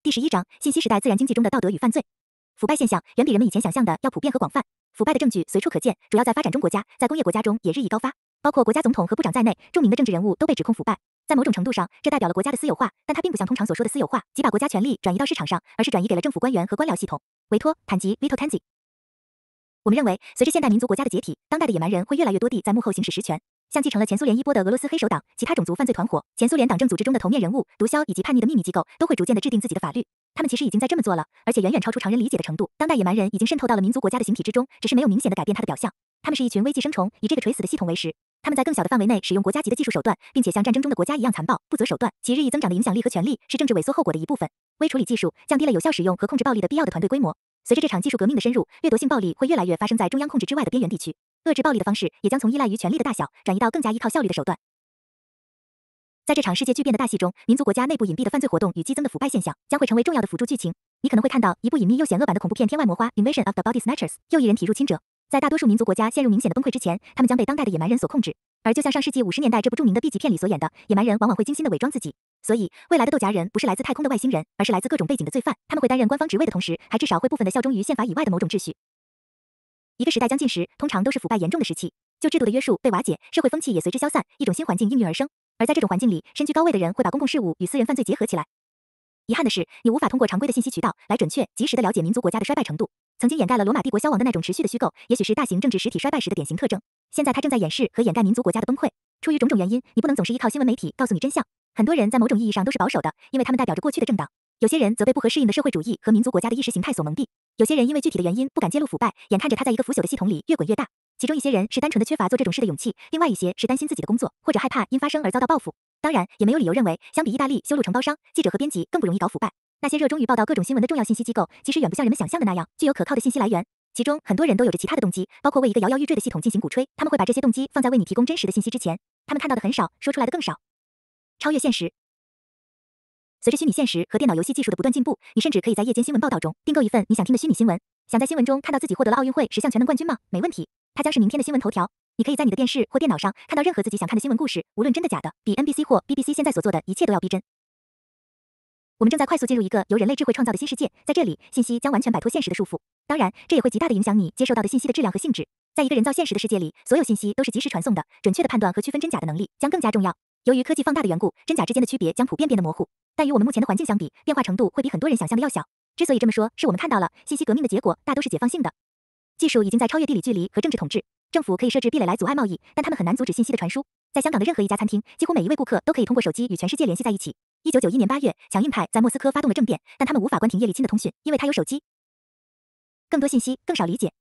第十一章：信息时代自然经济中的道德与犯罪。腐败现象远比人们以前想象的要普遍和广泛，腐败的证据随处可见，主要在发展中国家，在工业国家中也日益高发。包括国家总统和部长在内，著名的政治人物都被指控腐败。在某种程度上，这代表了国家的私有化，但它并不像通常所说的私有化，即把国家权力转移到市场上，而是转移给了政府官员和官僚系统。维托·坦吉 （Vito t a n z i 我们认为，随着现代民族国家的解体，当代的野蛮人会越来越多地在幕后行使实权。像继承了前苏联衣钵的俄罗斯黑手党、其他种族犯罪团伙、前苏联党政组织中的头面人物、毒枭以及叛逆的秘密机构，都会逐渐的制定自己的法律。他们其实已经在这么做了，而且远远超出常人理解的程度。当代野蛮人已经渗透到了民族国家的形体之中，只是没有明显的改变它的表象。他们是一群危寄生虫，以这个垂死的系统为食。他们在更小的范围内使用国家级的技术手段，并且像战争中的国家一样残暴、不择手段。其日益增长的影响力和权力是政治萎缩后果的一部分。微处理技术降低了有效使用和控制暴力的必要的团队规模。随着这场技术革命的深入，掠夺性暴力会越来越发生在中央控制之外的边缘地区。遏制暴力的方式也将从依赖于权力的大小转移到更加依靠效率的手段。在这场世界巨变的大戏中，民族国家内部隐蔽的犯罪活动与激增的腐败现象将会成为重要的辅助剧情。你可能会看到一部隐秘又险恶版的恐怖片《天外魔花 Invasion of the Body Snatchers》，又译《人体入侵者》。在大多数民族国家陷入明显的崩溃之前，他们将被当代的野蛮人所控制。而就像上世纪五十年代这部著名的 B 级片里所演的，野蛮人往往会精心的伪装自己。所以，未来的豆荚人不是来自太空的外星人，而是来自各种背景的罪犯。他们会担任官方职位的同时，还至少会部分的效忠于宪法以外的某种秩序。一个时代将近时，通常都是腐败严重的时期，旧制度的约束被瓦解，社会风气也随之消散，一种新环境应运而生。而在这种环境里，身居高位的人会把公共事务与私人犯罪结合起来。遗憾的是，你无法通过常规的信息渠道来准确及时的了解民族国家的衰败程度。曾经掩盖了罗马帝国消亡的那种持续的虚构，也许是大型政治实体衰败时的典型特征。现在他正在掩饰和掩盖民族国家的崩溃。出于种种原因，你不能总是依靠新闻媒体告诉你真相。很多人在某种意义上都是保守的，因为他们代表着过去的政党。有些人则被不合适应的社会主义和民族国家的意识形态所蒙蔽；有些人因为具体的原因不敢揭露腐败，眼看着他在一个腐朽的系统里越滚越大。其中一些人是单纯的缺乏做这种事的勇气，另外一些是担心自己的工作，或者害怕因发生而遭到报复。当然，也没有理由认为相比意大利修路承包商，记者和编辑更不容易搞腐败。那些热衷于报道各种新闻的重要信息机构，其实远不像人们想象的那样具有可靠的信息来源。其中很多人都有着其他的动机，包括为一个摇摇欲坠的系统进行鼓吹。他们会把这些动机放在为你提供真实的信息之前。他们看到的很少，说出来的更少，超越现实。随着虚拟现实和电脑游戏技术的不断进步，你甚至可以在夜间新闻报道中订购一份你想听的虚拟新闻。想在新闻中看到自己获得了奥运会十项全能冠军吗？没问题，它将是明天的新闻头条。你可以在你的电视或电脑上看到任何自己想看的新闻故事，无论真的假的，比 NBC 或 BBC 现在所做的一切都要逼真。我们正在快速进入一个由人类智慧创造的新世界，在这里，信息将完全摆脱现实的束缚。当然，这也会极大的影响你接受到的信息的质量和性质。在一个人造现实的世界里，所有信息都是即时传送的，准确的判断和区分真假的能力将更加重要。由于科技放大的缘故，真假之间的区别将普遍变得模糊。但与我们目前的环境相比，变化程度会比很多人想象的要小。之所以这么说，是我们看到了信息革命的结果大都是解放性的。技术已经在超越地理距离和政治统治。政府可以设置壁垒来阻碍贸易，但他们很难阻止信息的传输。在香港的任何一家餐厅，几乎每一位顾客都可以通过手机与全世界联系在一起。一九九一年八月，强硬派在莫斯科发动了政变，但他们无法关停叶利钦的通讯，因为他有手机。更多信息，更少理解。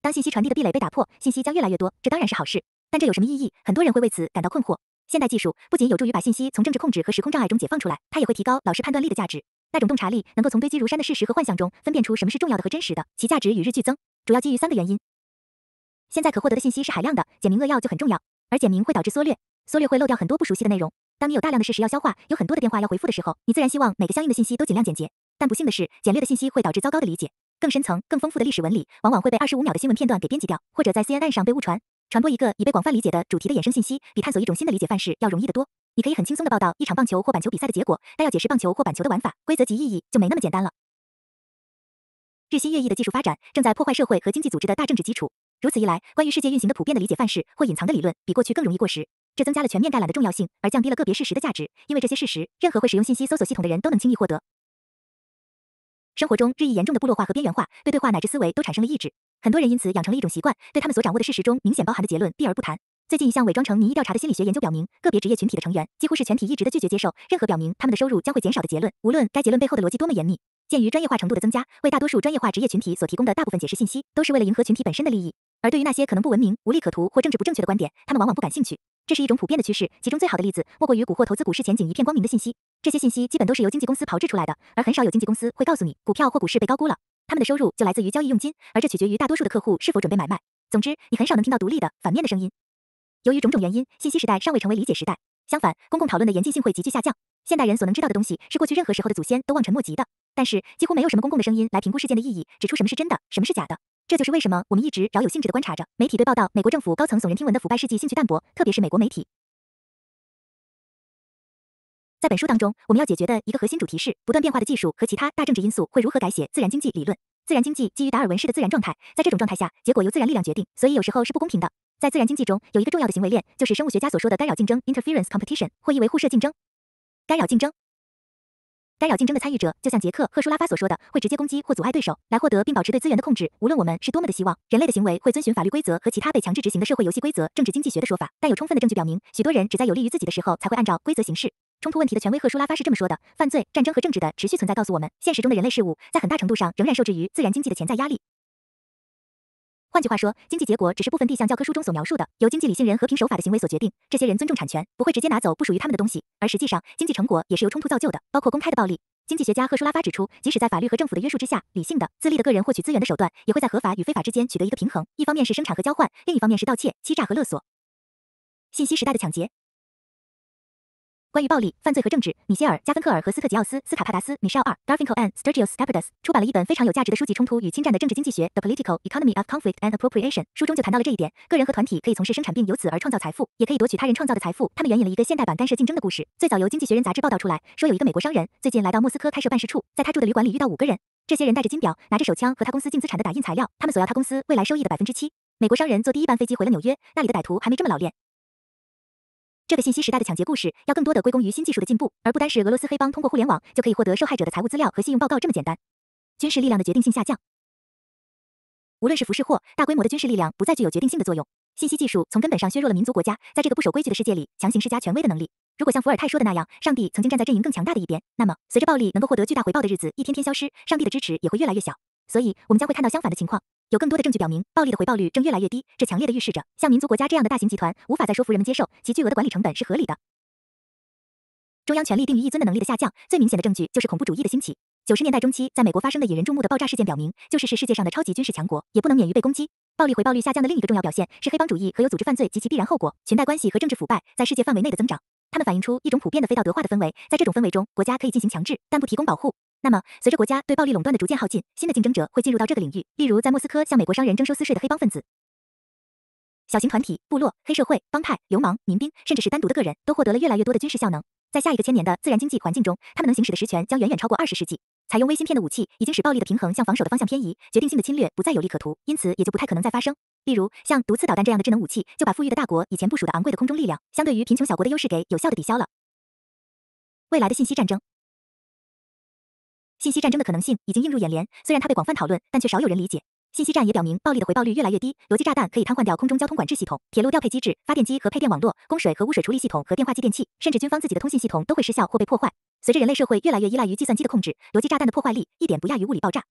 当信息传递的壁垒被打破，信息将越来越多，这当然是好事。但这有什么意义？很多人会为此感到困惑。现代技术不仅有助于把信息从政治控制和时空障碍中解放出来，它也会提高老师判断力的价值。那种洞察力能够从堆积如山的事实和幻想中分辨出什么是重要的和真实的，其价值与日俱增。主要基于三个原因：现在可获得的信息是海量的，简明扼要就很重要；而简明会导致缩略，缩略会漏掉很多不熟悉的内容。当你有大量的事实要消化，有很多的电话要回复的时候，你自然希望每个相应的信息都尽量简洁。但不幸的是，简略的信息会导致糟糕的理解。更深层、更丰富的历史纹理，往往会被二十五秒的新闻片段给编辑掉，或者在 CNN 上被误传。传播一个已被广泛理解的主题的衍生信息，比探索一种新的理解范式要容易得多。你可以很轻松的报道一场棒球或板球比赛的结果，但要解释棒球或板球的玩法、规则及意义就没那么简单了。日新月异的技术发展正在破坏社会和经济组织的大政治基础。如此一来，关于世界运行的普遍的理解范式或隐藏的理论比过去更容易过时。这增加了全面概览的重要性，而降低了个别事实的价值，因为这些事实任何会使用信息搜索系统的人都能轻易获得。生活中日益严重的部落化和边缘化，对对话乃至思维都产生了抑制。很多人因此养成了一种习惯，对他们所掌握的事实中明显包含的结论避而不谈。最近一项伪装成民意调查的心理学研究表明，个别职业群体的成员几乎是全体一致的拒绝接受任何表明他们的收入将会减少的结论，无论该结论背后的逻辑多么严密。鉴于专业化程度的增加，为大多数专业化职业群体所提供的大部分解释信息都是为了迎合群体本身的利益，而对于那些可能不文明、无利可图或政治不正确的观点，他们往往不感兴趣。这是一种普遍的趋势，其中最好的例子莫过于蛊惑投资股市前景一片光明的信息。这些信息基本都是由经纪公司炮制出来的，而很少有经纪公司会告诉你股票或股市被高估了。他们的收入就来自于交易佣金，而这取决于大多数的客户是否准备买卖。总之，你很少能听到独立的反面的声音。由于种种原因，信息时代尚未成为理解时代。相反，公共讨论的严谨性会急剧下降。现代人所能知道的东西，是过去任何时候的祖先都望尘莫及的。但是，几乎没有什么公共的声音来评估事件的意义，指出什么是真的，什么是假的。这就是为什么我们一直饶有兴致的观察着媒体对报道美国政府高层耸人听闻的腐败事迹兴趣淡薄，特别是美国媒体。在本书当中，我们要解决的一个核心主题是不断变化的技术和其他大政治因素会如何改写自然经济理论。自然经济基于达尔文式的自然状态，在这种状态下，结果由自然力量决定，所以有时候是不公平的。在自然经济中，有一个重要的行为链，就是生物学家所说的干扰竞争 （interference competition），或译为互射竞争、干扰竞争。干扰竞争的参与者就像杰克·赫舒拉发所说的，会直接攻击或阻碍对手来获得并保持对资源的控制。无论我们是多么的希望人类的行为会遵循法律规则和其他被强制执行的社会游戏规则，政治经济学的说法，但有充分的证据表明，许多人只在有利于自己的时候才会按照规则行事。冲突问题的权威赫舒拉发是这么说的：犯罪、战争和政治的持续存在告诉我们，现实中的人类事物在很大程度上仍然受制于自然经济的潜在压力。换句话说，经济结果只是部分地像教科书中所描述的，由经济理性人和平守法的行为所决定。这些人尊重产权，不会直接拿走不属于他们的东西。而实际上，经济成果也是由冲突造就的，包括公开的暴力。经济学家赫舒拉发指出，即使在法律和政府的约束之下，理性的自立的个人获取资源的手段也会在合法与非法之间取得一个平衡。一方面是生产和交换，另一方面是盗窃、欺诈和勒索。信息时代的抢劫。关于暴力、犯罪和政治，米歇尔·加芬克尔和斯特吉奥斯·斯卡帕达斯（米歇尔·二 g a r f i n c l and Sturgio s t a p a r d a s 出版了一本非常有价值的书籍《冲突与侵占的政治经济学》（The Political Economy of Conflict and Appropriation）。书中就谈到了这一点：个人和团体可以从事生产，并由此而创造财富，也可以夺取他人创造的财富。他们援引了一个现代版干涉竞争的故事，最早由《经济学人》杂志报道出来，说有一个美国商人最近来到莫斯科开设办事处，在他住的旅馆里遇到五个人，这些人带着金表，拿着手枪和他公司净资产的打印材料，他们索要他公司未来收益的百分之七。美国商人坐第一班飞机回了纽约，那里的歹徒还没这么老练。这个信息时代的抢劫故事，要更多的归功于新技术的进步，而不单是俄罗斯黑帮通过互联网就可以获得受害者的财务资料和信用报告这么简单。军事力量的决定性下降，无论是服饰或大规模的军事力量，不再具有决定性的作用。信息技术从根本上削弱了民族国家在这个不守规矩的世界里强行施加权威的能力。如果像伏尔泰说的那样，上帝曾经站在阵营更强大的一边，那么随着暴力能够获得巨大回报的日子一天天消失，上帝的支持也会越来越小。所以，我们将会看到相反的情况。有更多的证据表明，暴力的回报率正越来越低。这强烈的预示着，像民族国家这样的大型集团无法再说服人们接受其巨额的管理成本是合理的。中央权力定于一尊的能力的下降，最明显的证据就是恐怖主义的兴起。九十年代中期，在美国发生的引人注目的爆炸事件表明，就是是世界上的超级军事强国，也不能免于被攻击。暴力回报率下降的另一个重要表现是黑帮主义和有组织犯罪及其必然后果，裙带关系和政治腐败在世界范围内的增长。它们反映出一种普遍的非道德化的氛围。在这种氛围中，国家可以进行强制，但不提供保护。那么，随着国家对暴力垄断的逐渐耗尽，新的竞争者会进入到这个领域。例如，在莫斯科向美国商人征收私税的黑帮分子、小型团体、部落、黑社会、帮派、流氓、民兵，甚至是单独的个人，都获得了越来越多的军事效能。在下一个千年的自然经济环境中，他们能行使的实权将远远超过二十世纪。采用微芯片的武器，已经使暴力的平衡向防守的方向偏移，决定性的侵略不再有利可图，因此也就不太可能再发生。例如，像毒刺导弹这样的智能武器，就把富裕的大国以前部署的昂贵的空中力量相对于贫穷小国的优势给有效的抵消了。未来的信息战争。信息战争的可能性已经映入眼帘，虽然它被广泛讨论，但却少有人理解。信息战也表明，暴力的回报率越来越低。逻辑炸弹可以瘫痪掉空中交通管制系统、铁路调配机制、发电机和配电网络、供水和污水处理系统、和电话继电器，甚至军方自己的通信系统都会失效或被破坏。随着人类社会越来越依赖于计算机的控制，逻辑炸弹的破坏力一点不亚于物理爆炸。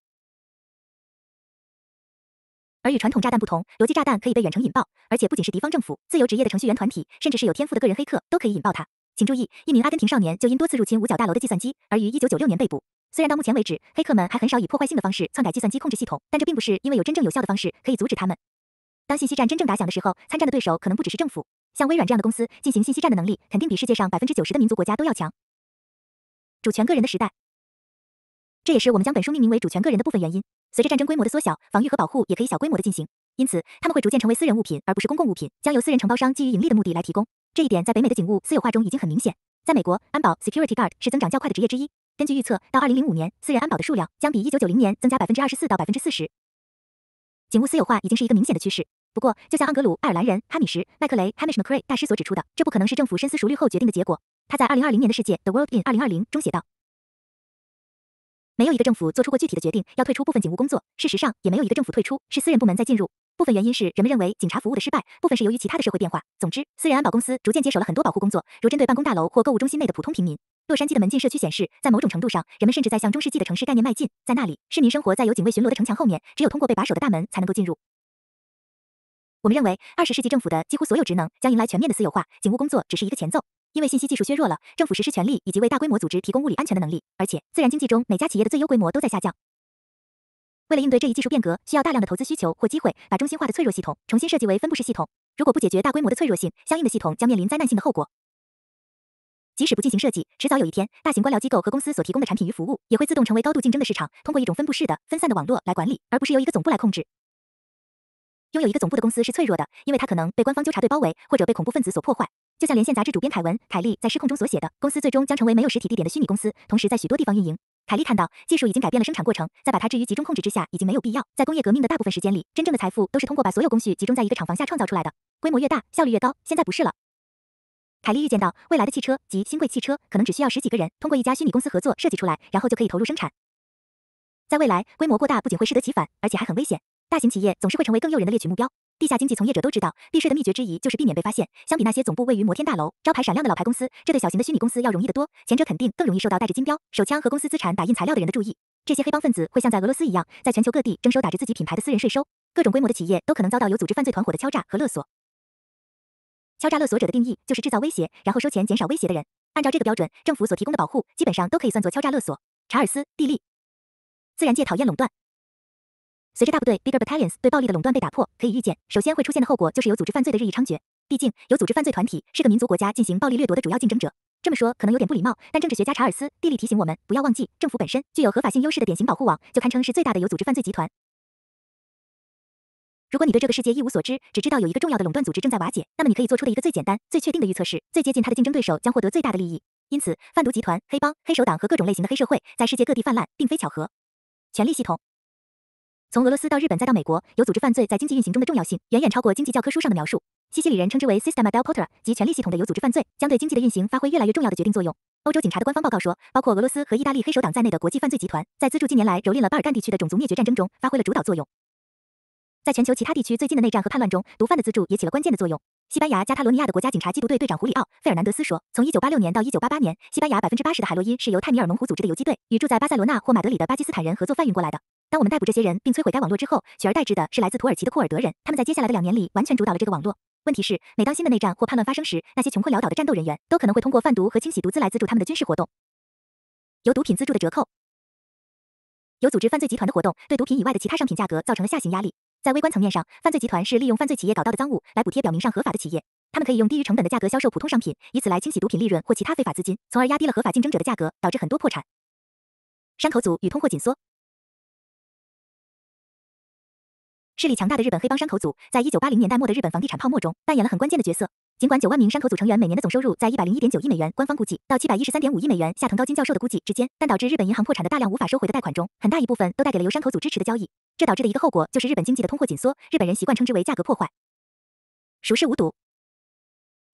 而与传统炸弹不同，逻辑炸弹可以被远程引爆，而且不仅是敌方政府，自由职业的程序员团体，甚至是有天赋的个人黑客都可以引爆它。请注意，一名阿根廷少年就因多次入侵五角大楼的计算机，而于一九九六年被捕。虽然到目前为止，黑客们还很少以破坏性的方式篡改计算机控制系统，但这并不是因为有真正有效的方式可以阻止他们。当信息战真正打响的时候，参战的对手可能不只是政府，像微软这样的公司进行信息战的能力肯定比世界上百分之九十的民族国家都要强。主权个人的时代，这也是我们将本书命名为《主权个人》的部分原因。随着战争规模的缩小，防御和保护也可以小规模的进行，因此他们会逐渐成为私人物品，而不是公共物品，将由私人承包商基于盈利的目的来提供。这一点在北美的警务私有化中已经很明显。在美国，安保 （Security Guard） 是增长较快的职业之一。根据预测，到二零零五年，私人安保的数量将比一九九零年增加百分之二十四到百分之四十。警务私有化已经是一个明显的趋势。不过，就像安格鲁、爱尔兰人哈米什·麦克雷 （Hamish McRae） 大师所指出的，这不可能是政府深思熟虑后决定的结果。他在《二零二零年的世界》（The World in 2020） 中写道：“没有一个政府做出过具体的决定要退出部分警务工作。事实上，也没有一个政府退出，是私人部门在进入。部分原因是人们认为警察服务的失败，部分是由于其他的社会变化。总之，私人安保公司逐渐接手了很多保护工作，如针对办公大楼或购物中心内的普通平民。”洛杉矶的门禁社区显示，在某种程度上，人们甚至在向中世纪的城市概念迈进。在那里，市民生活在有警卫巡逻的城墙后面，只有通过被把守的大门才能够进入。我们认为，二十世纪政府的几乎所有职能将迎来全面的私有化，警务工作只是一个前奏。因为信息技术削弱了政府实施权力以及为大规模组织提供物理安全的能力，而且自然经济中每家企业的最优规模都在下降。为了应对这一技术变革，需要大量的投资需求或机会，把中心化的脆弱系统重新设计为分布式系统。如果不解决大规模的脆弱性，相应的系统将面临灾难性的后果。即使不进行设计，迟早有一天，大型官僚机构和公司所提供的产品与服务也会自动成为高度竞争的市场，通过一种分布式的、分散的网络来管理，而不是由一个总部来控制。拥有一个总部的公司是脆弱的，因为它可能被官方纠察队包围，或者被恐怖分子所破坏。就像《连线》杂志主编凯文·凯利在《失控》中所写的：“公司最终将成为没有实体地点的虚拟公司，同时在许多地方运营。”凯利看到技术已经改变了生产过程，再把它置于集中控制之下已经没有必要。在工业革命的大部分时间里，真正的财富都是通过把所有工序集中在一个厂房下创造出来的，规模越大，效率越高。现在不是了。凯利预见到，未来的汽车及新贵汽车可能只需要十几个人通过一家虚拟公司合作设计出来，然后就可以投入生产。在未来，规模过大不仅会适得其反，而且还很危险。大型企业总是会成为更诱人的猎取目标。地下经济从业者都知道，避税的秘诀之一就是避免被发现。相比那些总部位于摩天大楼、招牌闪亮的老牌公司，这对小型的虚拟公司要容易得多。前者肯定更容易受到带着金标、手枪和公司资产、打印材料的人的注意。这些黑帮分子会像在俄罗斯一样，在全球各地征收打着自己品牌的私人税收。各种规模的企业都可能遭到有组织犯罪团伙的敲诈和勒索。敲诈勒索者的定义就是制造威胁，然后收钱减少威胁的人。按照这个标准，政府所提供的保护基本上都可以算作敲诈勒索。查尔斯·蒂利，自然界讨厌垄断。随着大部队 （bigger battalions） 对暴力的垄断被打破，可以预见，首先会出现的后果就是有组织犯罪的日益猖獗。毕竟，有组织犯罪团体是个民族国家进行暴力掠夺的主要竞争者。这么说可能有点不礼貌，但政治学家查尔斯·蒂利提醒我们，不要忘记，政府本身具有合法性优势的典型保护网，就堪称是最大的有组织犯罪集团。如果你对这个世界一无所知，只知道有一个重要的垄断组织正在瓦解，那么你可以做出的一个最简单、最确定的预测是：最接近它的竞争对手将获得最大的利益。因此，贩毒集团、黑帮、黑手党和各种类型的黑社会在世界各地泛滥，并非巧合。权力系统从俄罗斯到日本再到美国，有组织犯罪在经济运行中的重要性远远超过经济教科书上的描述。西西里人称之为 “sistema del potere”，即权力系统的有组织犯罪将对经济的运行发挥越来越重要的决定作用。欧洲警察的官方报告说，包括俄罗斯和意大利黑手党在内的国际犯罪集团在资助近年来蹂躏了巴尔干地区的种族灭绝战争中发挥了主导作用。在全球其他地区最近的内战和叛乱中，毒贩的资助也起了关键的作用。西班牙加泰罗尼亚的国家警察缉毒队队长胡里奥·费尔南德斯说：“从1986年到1988年，西班牙80%的海洛因是由泰米尔猛虎组织的游击队与住在巴塞罗那或马德里的巴基斯坦人合作贩运过来的。当我们逮捕这些人并摧毁该网络之后，取而代之的是来自土耳其的库尔德人，他们在接下来的两年里完全主导了这个网络。”问题是，每当新的内战或叛乱发生时，那些穷困潦倒的战斗人员都可能会通过贩毒和清洗毒资来资助他们的军事活动。由毒品资助的折扣，由组织犯罪集团的活动对毒品以外的其他商品价格造成了下行压力。在微观层面上，犯罪集团是利用犯罪企业搞到的赃物来补贴表明上合法的企业，他们可以用低于成本的价格销售普通商品，以此来清洗毒品利润或其他非法资金，从而压低了合法竞争者的价格，导致很多破产。山口组与通货紧缩。势力强大的日本黑帮山口组，在一九八零年代末的日本房地产泡沫中扮演了很关键的角色。尽管九万名山口组成员每年的总收入在一百零一点九亿美元，官方估计到七百一十三点五亿美元，下藤高金教授的估计之间，但导致日本银行破产的大量无法收回的贷款中，很大一部分都带给了由山口组支持的交易。这导致的一个后果就是日本经济的通货紧缩，日本人习惯称之为“价格破坏”，熟视无睹。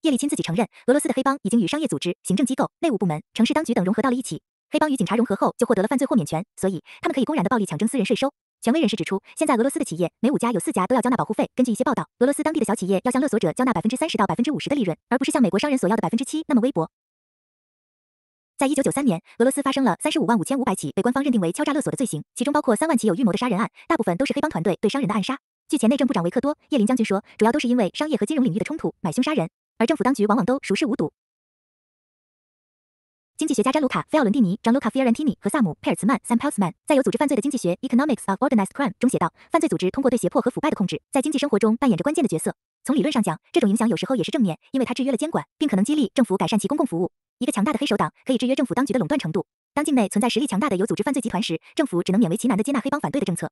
叶利钦自己承认，俄罗斯的黑帮已经与商业组织、行政机构、内务部门、城市当局等融合到了一起。黑帮与警察融合后，就获得了犯罪豁免权，所以他们可以公然的暴力抢征私人税收。权威人士指出，现在俄罗斯的企业每五家有四家都要交纳保护费。根据一些报道，俄罗斯当地的小企业要向勒索者交纳百分之三十到百分之五十的利润，而不是向美国商人索要的百分之七那么微薄。在一九九三年，俄罗斯发生了三十五万五千五百起被官方认定为敲诈勒索的罪行，其中包括三万起有预谋的杀人案，大部分都是黑帮团队对商人的暗杀。据前内政部长维克多·叶林将军说，主要都是因为商业和金融领域的冲突，买凶杀人，而政府当局往往都熟视无睹。经济学家詹卢卡·菲奥伦蒂尼（张卢卡·菲尔伦蒂尼）和萨姆·佩尔茨曼 （Sam Peltzman） 在《有组织犯罪的经济学》（Economics of Organized Crime） 中写道，犯罪组织通过对胁迫和腐败的控制，在经济生活中扮演着关键的角色。从理论上讲，这种影响有时候也是正面，因为它制约了监管，并可能激励政府改善其公共服务。一个强大的黑手党可以制约政府当局的垄断程度。当境内存在实力强大的有组织犯罪集团时，政府只能勉为其难的接纳黑帮反对的政策。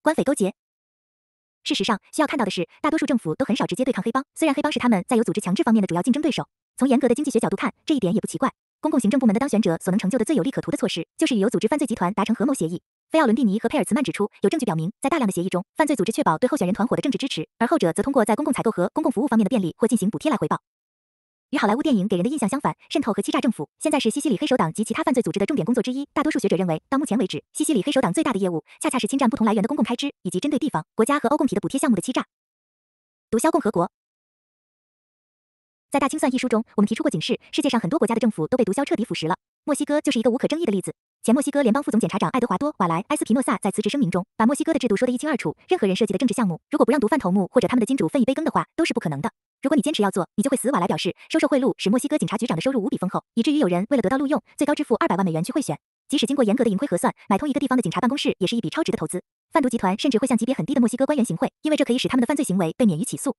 官匪勾结。事实上，需要看到的是，大多数政府都很少直接对抗黑帮，虽然黑帮是他们在有组织强制方面的主要竞争对手。从严格的经济学角度看，这一点也不奇怪。公共行政部门的当选者所能成就的最有利可图的措施，就是与由组织犯罪集团达成合谋协议。菲奥伦蒂尼和佩尔茨曼指出，有证据表明，在大量的协议中，犯罪组织确保对候选人团伙的政治支持，而后者则通过在公共采购和公共服务方面的便利或进行补贴来回报。与好莱坞电影给人的印象相反，渗透和欺诈政府现在是西西里黑手党及其他犯罪组织的重点工作之一。大多数学者认为，到目前为止，西西里黑手党最大的业务恰恰是侵占不同来源的公共开支，以及针对地方、国家和欧共体的补贴项目的欺诈。毒枭共和国。在《大清算》一书中，我们提出过警示：世界上很多国家的政府都被毒枭彻底腐蚀了。墨西哥就是一个无可争议的例子。前墨西哥联邦副总检察长爱德华多·瓦莱·埃斯皮诺萨在辞职声明中，把墨西哥的制度说得一清二楚：任何人设计的政治项目，如果不让毒贩头目或者他们的金主分一杯羹的话，都是不可能的。如果你坚持要做，你就会死。瓦莱表示，收受贿赂使墨西哥警察局长的收入无比丰厚，以至于有人为了得到录用，最高支付二百万美元去贿选。即使经过严格的盈亏核算，买通一个地方的警察办公室也是一笔超值的投资。贩毒集团甚至会向级别很低的墨西哥官员行贿，因为这可以使他们的犯罪行为被免于起诉。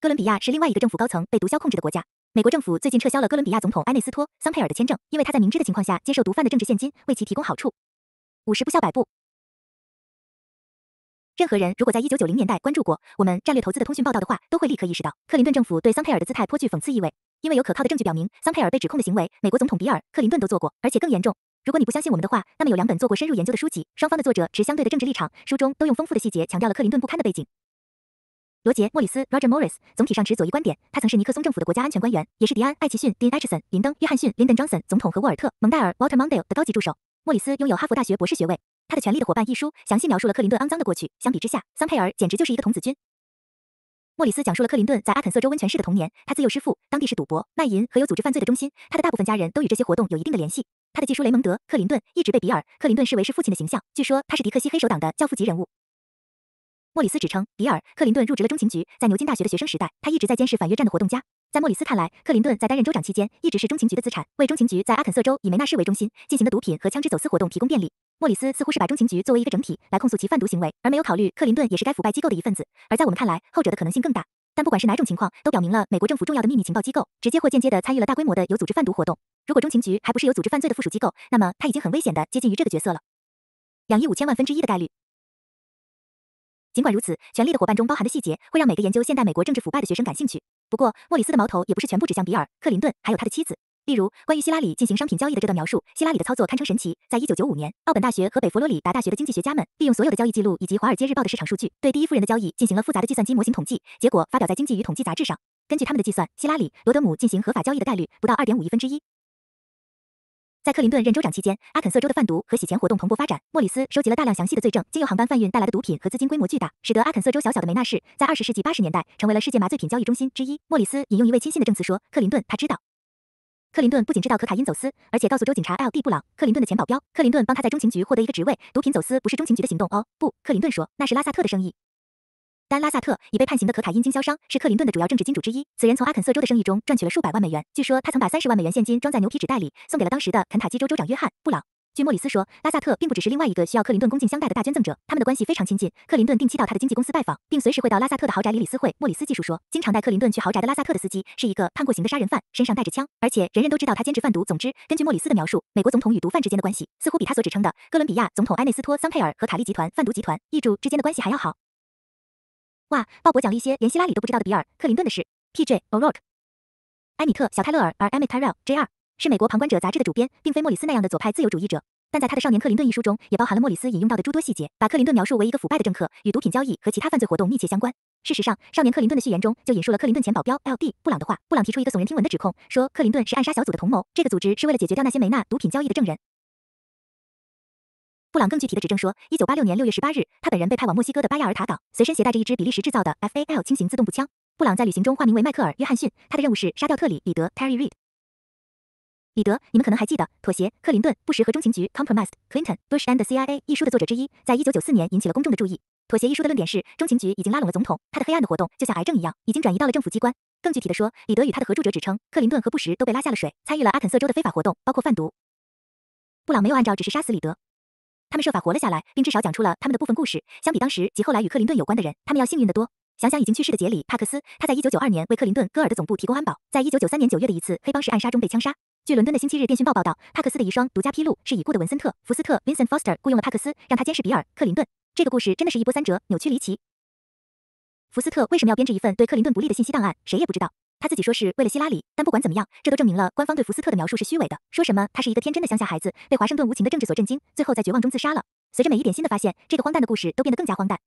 哥伦比亚是另外一个政府高层被毒枭控制的国家。美国政府最近撤销了哥伦比亚总统埃内斯托·桑佩尔的签证，因为他在明知的情况下接受毒贩的政治现金，为其提供好处。五十步笑百步。任何人如果在一九九零年代关注过我们战略投资的通讯报道的话，都会立刻意识到克林顿政府对桑佩尔的姿态颇具讽刺意味，因为有可靠的证据表明，桑佩尔被指控的行为，美国总统比尔·克林顿都做过，而且更严重。如果你不相信我们的话，那么有两本做过深入研究的书籍，双方的作者持相对的政治立场，书中都用丰富的细节强调了克林顿不堪的背景。罗杰·莫里斯 （Roger Morris） 总体上持左翼观点，他曾是尼克松政府的国家安全官员，也是迪安·艾奇逊 （Dean Acheson）、林登·约翰逊 （Linden Johnson） 总统和沃尔特·蒙代尔 （Walter Mondale） 的高级助手。莫里斯拥有哈佛大学博士学位，他的《权力的伙伴》一书详细描述了克林顿肮脏的过去。相比之下，桑佩尔简直就是一个童子军。莫里斯讲述了克林顿在阿肯色州温泉市的童年，他自幼失父，当地是赌博、卖淫和有组织犯罪的中心，他的大部分家人都与这些活动有一定的联系。他的继叔雷蒙德·克林顿一直被比尔·克林顿视为是父亲的形象，据说他是迪克西黑手党的教父级人物。莫里斯指称，比尔·克林顿入职了中情局。在牛津大学的学生时代，他一直在监视反越战的活动家。在莫里斯看来，克林顿在担任州长期间一直是中情局的资产，为中情局在阿肯色州以梅纳市为中心进行的毒品和枪支走私活动提供便利。莫里斯似乎是把中情局作为一个整体来控诉其贩毒行为，而没有考虑克林顿也是该腐败机构的一份子。而在我们看来，后者的可能性更大。但不管是哪种情况，都表明了美国政府重要的秘密情报机构直接或间接的参与了大规模的有组织贩毒活动。如果中情局还不是有组织犯罪的附属机构，那么他已经很危险的接近于这个角色了。两亿五千万分之一的概率。尽管如此，《权力的伙伴》中包含的细节会让每个研究现代美国政治腐败的学生感兴趣。不过，莫里斯的矛头也不是全部指向比尔·克林顿，还有他的妻子。例如，关于希拉里进行商品交易的这段描述，希拉里的操作堪称神奇。在一九九五年，奥本大学和北佛罗里达大学的经济学家们利用所有的交易记录以及《华尔街日报》的市场数据，对第一夫人的交易进行了复杂的计算机模型统计，结果发表在《经济与统计》杂志上。根据他们的计算，希拉里·罗德姆进行合法交易的概率不到二点五亿分之一。在克林顿任州长期间，阿肯色州的贩毒和洗钱活动蓬勃发展。莫里斯收集了大量详细的罪证，经由航班贩运带来的毒品和资金规模巨大，使得阿肯色州小小的梅纳市在20世纪80年代成为了世界麻醉品交易中心之一。莫里斯引用一位亲信的证词说：“克林顿他知道，克林顿不仅知道可卡因走私，而且告诉州警察 L.D. 布朗，克林顿的前保镖。克林顿帮他在中情局获得一个职位。毒品走私不是中情局的行动哦，不，克林顿说那是拉萨特的生意。”丹·拉萨特已被判刑的可卡因经销商是克林顿的主要政治金主之一。此人从阿肯色州的生意中赚取了数百万美元。据说他曾把三十万美元现金装在牛皮纸袋里，送给了当时的肯塔基州州长约翰·布朗。据莫里斯说，拉萨特并不只是另外一个需要克林顿恭敬相待的大捐赠者，他们的关系非常亲近。克林顿定期到他的经纪公司拜访，并随时会到拉萨特的豪宅里里私会。莫里斯继续说，经常带克林顿去豪宅的拉萨特的司机是一个判过刑的杀人犯，身上带着枪，而且人人都知道他兼职贩毒。总之，根据莫里斯的描述，美国总统与毒贩之间的关系似乎比他所指称的哥伦比亚总统埃内斯托·桑佩尔和卡利集团贩毒集团易主之间的关系还要好。哇，鲍勃讲了一些连希拉里都不知道的比尔·克林顿的事。P.J. O'Rourke、埃米特·小泰勒尔，而 Emmett 埃米 r e l l j r 是美国《旁观者》杂志的主编，并非莫里斯那样的左派自由主义者。但在他的《少年克林顿》一书中，也包含了莫里斯引用到的诸多细节，把克林顿描述为一个腐败的政客，与毒品交易和其他犯罪活动密切相关。事实上，《少年克林顿》的序言中就引述了克林顿前保镖 L.D. 布朗的话。布朗提出一个耸人听闻的指控，说克林顿是暗杀小组的同谋。这个组织是为了解决掉那些没纳毒品交易的证人。布朗更具体的指证说，一九八六年六月十八日，他本人被派往墨西哥的巴亚尔塔港，随身携带着一支比利时制造的 FAL 轻型自动步枪。布朗在旅行中化名为迈克尔·约翰逊，他的任务是杀掉特里·李德 （Terry Reed）。李德，你们可能还记得《妥协》（Compromise）—— 克林顿、布什和中情局 d c l i n t o 克林顿·布什中情局 （CIA） 一书的作者之一，在一九九四年引起了公众的注意。《妥协》一书的论点是，中情局已经拉拢了总统，他的黑暗的活动就像癌症一样，已经转移到了政府机关。更具体的说，李德与他的合著者指称，克林顿和布什都被拉下了水，参与了阿肯色州的非法活动，包括贩毒。布朗没有按照指示杀死李德。他们设法活了下来，并至少讲出了他们的部分故事。相比当时及后来与克林顿有关的人，他们要幸运得多。想想已经去世的杰里·帕克斯，他在1992年为克林顿·戈尔的总部提供安保，在1993年9月的一次黑帮式暗杀中被枪杀。据伦敦的《星期日电讯报》报道，帕克斯的遗孀独家披露，是已故的文森特·福斯特 （Vincent Foster） 雇佣了帕克斯，让他监视比尔·克林顿。这个故事真的是一波三折、扭曲离奇。福斯特为什么要编制一份对克林顿不利的信息档案？谁也不知道。他自己说是为了希拉里，但不管怎么样，这都证明了官方对福斯特的描述是虚伪的。说什么他是一个天真的乡下孩子，被华盛顿无情的政治所震惊，最后在绝望中自杀了。随着每一点新的发现，这个荒诞的故事都变得更加荒诞。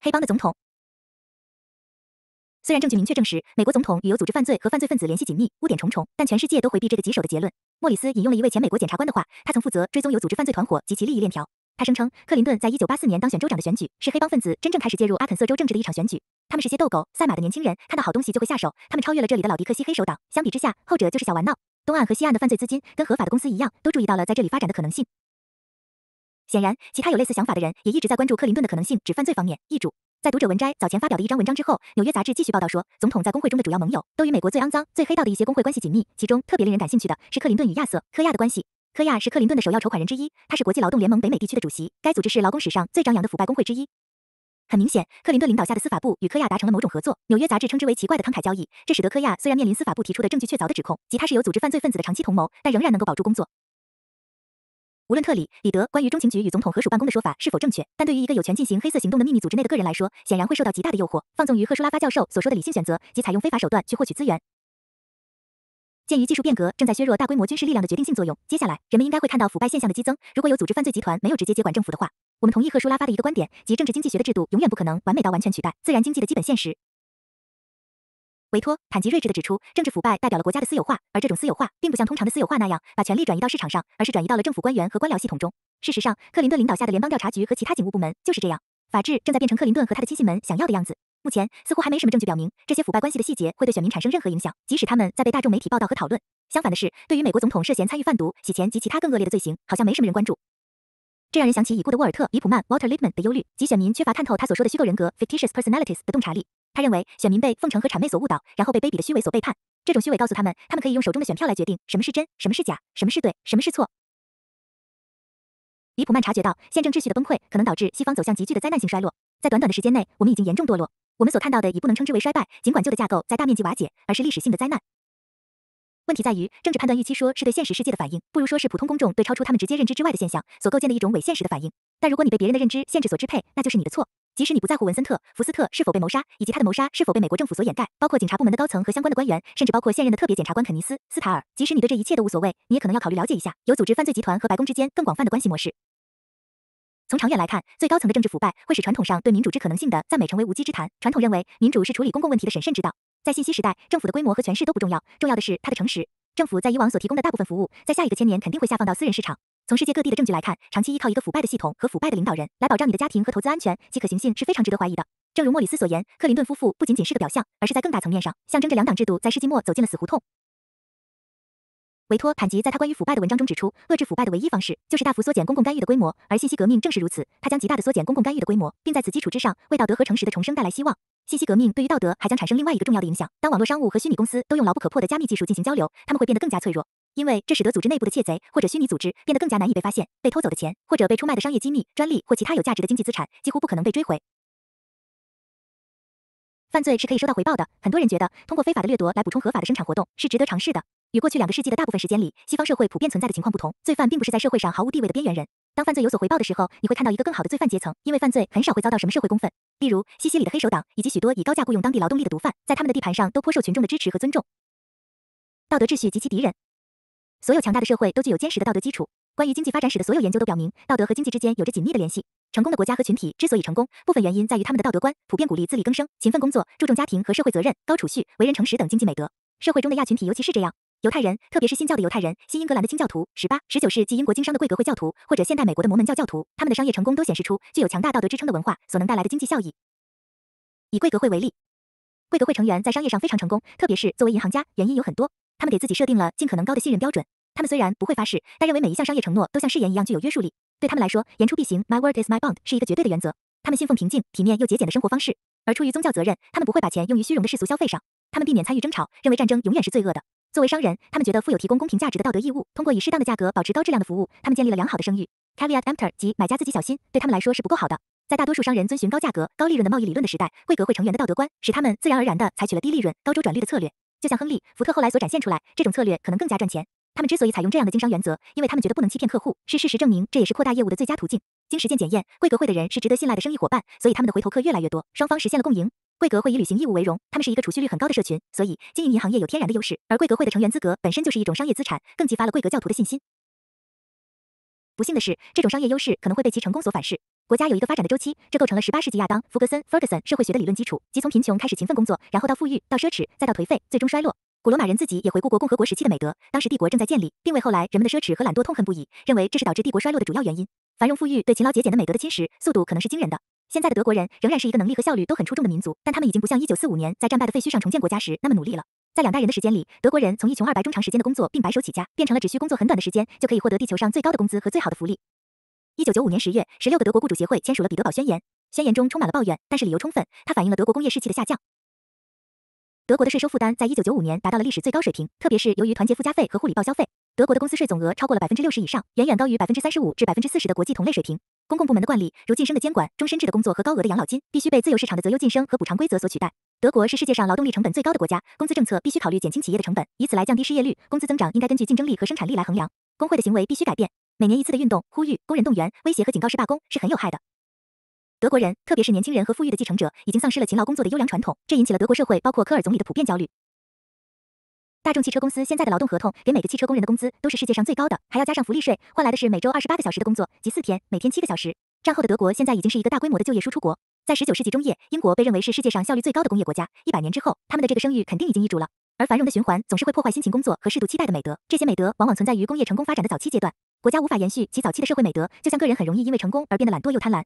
黑帮的总统，虽然证据明确证实美国总统与有组织犯罪和犯罪分子联系紧密，污点重重，但全世界都回避这个棘手的结论。莫里斯引用了一位前美国检察官的话，他曾负责追踪有组织犯罪团伙及其利益链条。他声称，克林顿在1984年当选州长的选举，是黑帮分子真正开始介入阿肯色州政治的一场选举。他们是些斗狗、赛马的年轻人，看到好东西就会下手。他们超越了这里的老迪克西黑手党，相比之下，后者就是小玩闹。东岸和西岸的犯罪资金跟合法的公司一样，都注意到了在这里发展的可能性。显然，其他有类似想法的人也一直在关注克林顿的可能性。指犯罪方面，易主。在读者文摘早前发表的一张文章之后，纽约杂志继续报道说，总统在工会中的主要盟友都与美国最肮脏、最黑道的一些工会关系紧密，其中特别令人感兴趣的是克林顿与亚瑟·科亚的关系。科亚是克林顿的首要筹款人之一，他是国际劳动联盟北美地区的主席，该组织是劳工史上最张扬的腐败工会之一。很明显，克林顿领导下的司法部与科亚达成了某种合作。纽约杂志称之为“奇怪的慷慨交易”，这使得科亚虽然面临司法部提出的证据确凿的指控，即他是由组织犯罪分子的长期同谋，但仍然能够保住工作。无论特里里德关于中情局与总统合署办公的说法是否正确，但对于一个有权进行黑色行动的秘密组织内的个人来说，显然会受到极大的诱惑，放纵于赫舒拉发教授所说的理性选择，即采用非法手段去获取资源。鉴于技术变革正在削弱大规模军事力量的决定性作用，接下来人们应该会看到腐败现象的激增。如果有组织犯罪集团没有直接接管政府的话。我们同意赫舒拉发的一个观点，即政治经济学的制度永远不可能完美到完全取代自然经济的基本现实。维托坦吉睿智的指出，政治腐败代表了国家的私有化，而这种私有化并不像通常的私有化那样把权力转移到市场上，而是转移到了政府官员和官僚系统中。事实上，克林顿领导下的联邦调查局和其他警务部门就是这样。法治正在变成克林顿和他的亲信们想要的样子。目前，似乎还没什么证据表明这些腐败关系的细节会对选民产生任何影响，即使他们在被大众媒体报道和讨论。相反的是，对于美国总统涉嫌参与贩毒、洗钱及其他更恶劣的罪行，好像没什么人关注。让人想起已故的沃尔特·里普曼 （Walter Lipman） 的忧虑及选民缺乏看透他所说的虚构人格 （fictitious personalities） 的洞察力。他认为选民被奉承和谄媚所误导，然后被卑鄙的虚伪所背叛。这种虚伪告诉他们，他们可以用手中的选票来决定什么是真，什么是假，什么是对，什么是错。里普曼察觉到宪政秩序的崩溃可能导致西方走向急剧的灾难性衰落。在短短的时间内，我们已经严重堕落。我们所看到的已不能称之为衰败，尽管旧的架构在大面积瓦解，而是历史性的灾难。问题在于，政治判断预期说是对现实世界的反应，不如说是普通公众对超出他们直接认知之外的现象所构建的一种伪现实的反应。但如果你被别人的认知限制所支配，那就是你的错。即使你不在乎文森特·福斯特是否被谋杀，以及他的谋杀是否被美国政府所掩盖，包括警察部门的高层和相关的官员，甚至包括现任的特别检察官肯尼斯·斯塔尔，即使你对这一切都无所谓，你也可能要考虑了解一下有组织犯罪集团和白宫之间更广泛的关系模式。从长远来看，最高层的政治腐败会使传统上对民主之可能性的赞美成为无稽之谈。传统认为，民主是处理公共问题的审慎之道。在信息时代，政府的规模和权势都不重要，重要的是它的诚实。政府在以往所提供的大部分服务，在下一个千年肯定会下放到私人市场。从世界各地的证据来看，长期依靠一个腐败的系统和腐败的领导人来保障你的家庭和投资安全，其可行性是非常值得怀疑的。正如莫里斯所言，克林顿夫妇不仅仅是个表象，而是在更大层面上象征着两党制度在世纪末走进了死胡同。维托·坦吉在他关于腐败的文章中指出，遏制腐败的唯一方式就是大幅缩减公共干预的规模，而信息革命正是如此。他将极大的缩减公共干预的规模，并在此基础之上为道德和诚实的重生带来希望。信息革命对于道德还将产生另外一个重要的影响。当网络商务和虚拟公司都用牢不可破的加密技术进行交流，他们会变得更加脆弱，因为这使得组织内部的窃贼或者虚拟组织变得更加难以被发现。被偷走的钱或者被出卖的商业机密、专利或其他有价值的经济资产几乎不可能被追回。犯罪是可以收到回报的。很多人觉得通过非法的掠夺来补充合法的生产活动是值得尝试的。与过去两个世纪的大部分时间里西方社会普遍存在的情况不同，罪犯并不是在社会上毫无地位的边缘人。当犯罪有所回报的时候，你会看到一个更好的罪犯阶层，因为犯罪很少会遭到什么社会公愤。例如，西西里的黑手党以及许多以高价雇佣当地劳动力的毒贩，在他们的地盘上都颇受群众的支持和尊重。道德秩序及其敌人，所有强大的社会都具有坚实的道德基础。关于经济发展史的所有研究都表明，道德和经济之间有着紧密的联系。成功的国家和群体之所以成功，部分原因在于他们的道德观普遍鼓励自力更生、勤奋工作、注重家庭和社会责任、高储蓄、为人诚实等经济美德。社会中的亚群体尤其是这样。犹太人，特别是信教的犹太人，新英格兰的清教徒，十八、十九世纪英国经商的贵格会教徒，或者现代美国的摩门教教徒，他们的商业成功都显示出具有强大道德支撑的文化所能带来的经济效益。以贵格会为例，贵格会成员在商业上非常成功，特别是作为银行家，原因有很多。他们给自己设定了尽可能高的信任标准。他们虽然不会发誓，但认为每一项商业承诺都像誓言一样具有约束力。对他们来说，言出必行，My word is my bond，是一个绝对的原则。他们信奉平静、体面又节俭的生活方式，而出于宗教责任，他们不会把钱用于虚荣的世俗消费上。他们避免参与争吵，认为战争永远是罪恶的。作为商人，他们觉得富有提供公平价值的道德义务。通过以适当的价格保持高质量的服务，他们建立了良好的声誉。Caveat emptor，即买家自己小心，对他们来说是不够好的。在大多数商人遵循高价格、高利润的贸易理论的时代，贵格会成员的道德观使他们自然而然地采取了低利润、高周转率的策略。就像亨利·福特后来所展现出来，这种策略可能更加赚钱。他们之所以采用这样的经商原则，因为他们觉得不能欺骗客户。是事实证明，这也是扩大业务的最佳途径。经实践检验，贵格会的人是值得信赖的生意伙伴，所以他们的回头客越来越多，双方实现了共赢。贵格会以履行义务为荣，他们是一个储蓄率很高的社群，所以经营银行业有天然的优势。而贵格会的成员资格本身就是一种商业资产，更激发了贵格教徒的信心。不幸的是，这种商业优势可能会被其成功所反噬。国家有一个发展的周期，这构成了十八世纪亚当·福格森 （Ferguson） 社会学的理论基础，即从贫穷开始勤奋工作，然后到富裕，到奢侈，再到颓废，最终衰落。古罗马人自己也回顾过共和国时期的美德，当时帝国正在建立，并为后来人们的奢侈和懒惰痛恨不已，认为这是导致帝国衰落的主要原因。繁荣富裕对勤劳节俭的美德的侵蚀速度可能是惊人的。现在的德国人仍然是一个能力和效率都很出众的民族，但他们已经不像一九四五年在战败的废墟上重建国家时那么努力了。在两代人的时间里，德国人从一穷二白中长时间的工作并白手起家，变成了只需工作很短的时间就可以获得地球上最高的工资和最好的福利。一九九五年十月，十六个德国雇主协会签署了《彼得堡宣言》，宣言中充满了抱怨，但是理由充分，它反映了德国工业士气的下降。德国的税收负担在一九九五年达到了历史最高水平，特别是由于团结附加费和护理报销费。德国的公司税总额超过了百分之六十以上，远远高于百分之三十五至百分之四十的国际同类水平。公共部门的惯例，如晋升的监管、终身制的工作和高额的养老金，必须被自由市场的择优晋升和补偿规则所取代。德国是世界上劳动力成本最高的国家，工资政策必须考虑减轻企业的成本，以此来降低失业率。工资增长应该根据竞争力和生产力来衡量。工会的行为必须改变。每年一次的运动、呼吁、工人动员、威胁和警告式罢工是很有害的。德国人，特别是年轻人和富裕的继承者，已经丧失了勤劳工作的优良传统，这引起了德国社会，包括科尔总理的普遍焦虑。大众汽车公司现在的劳动合同给每个汽车工人的工资都是世界上最高的，还要加上福利税，换来的是每周二十八个小时的工作及四天，每天七个小时。战后的德国现在已经是一个大规模的就业输出国。在十九世纪中叶，英国被认为是世界上效率最高的工业国家，一百年之后，他们的这个声誉肯定已经易主了。而繁荣的循环总是会破坏辛勤工作和适度期待的美德，这些美德往往存在于工业成功发展的早期阶段。国家无法延续其早期的社会美德，就像个人很容易因为成功而变得懒惰又贪婪。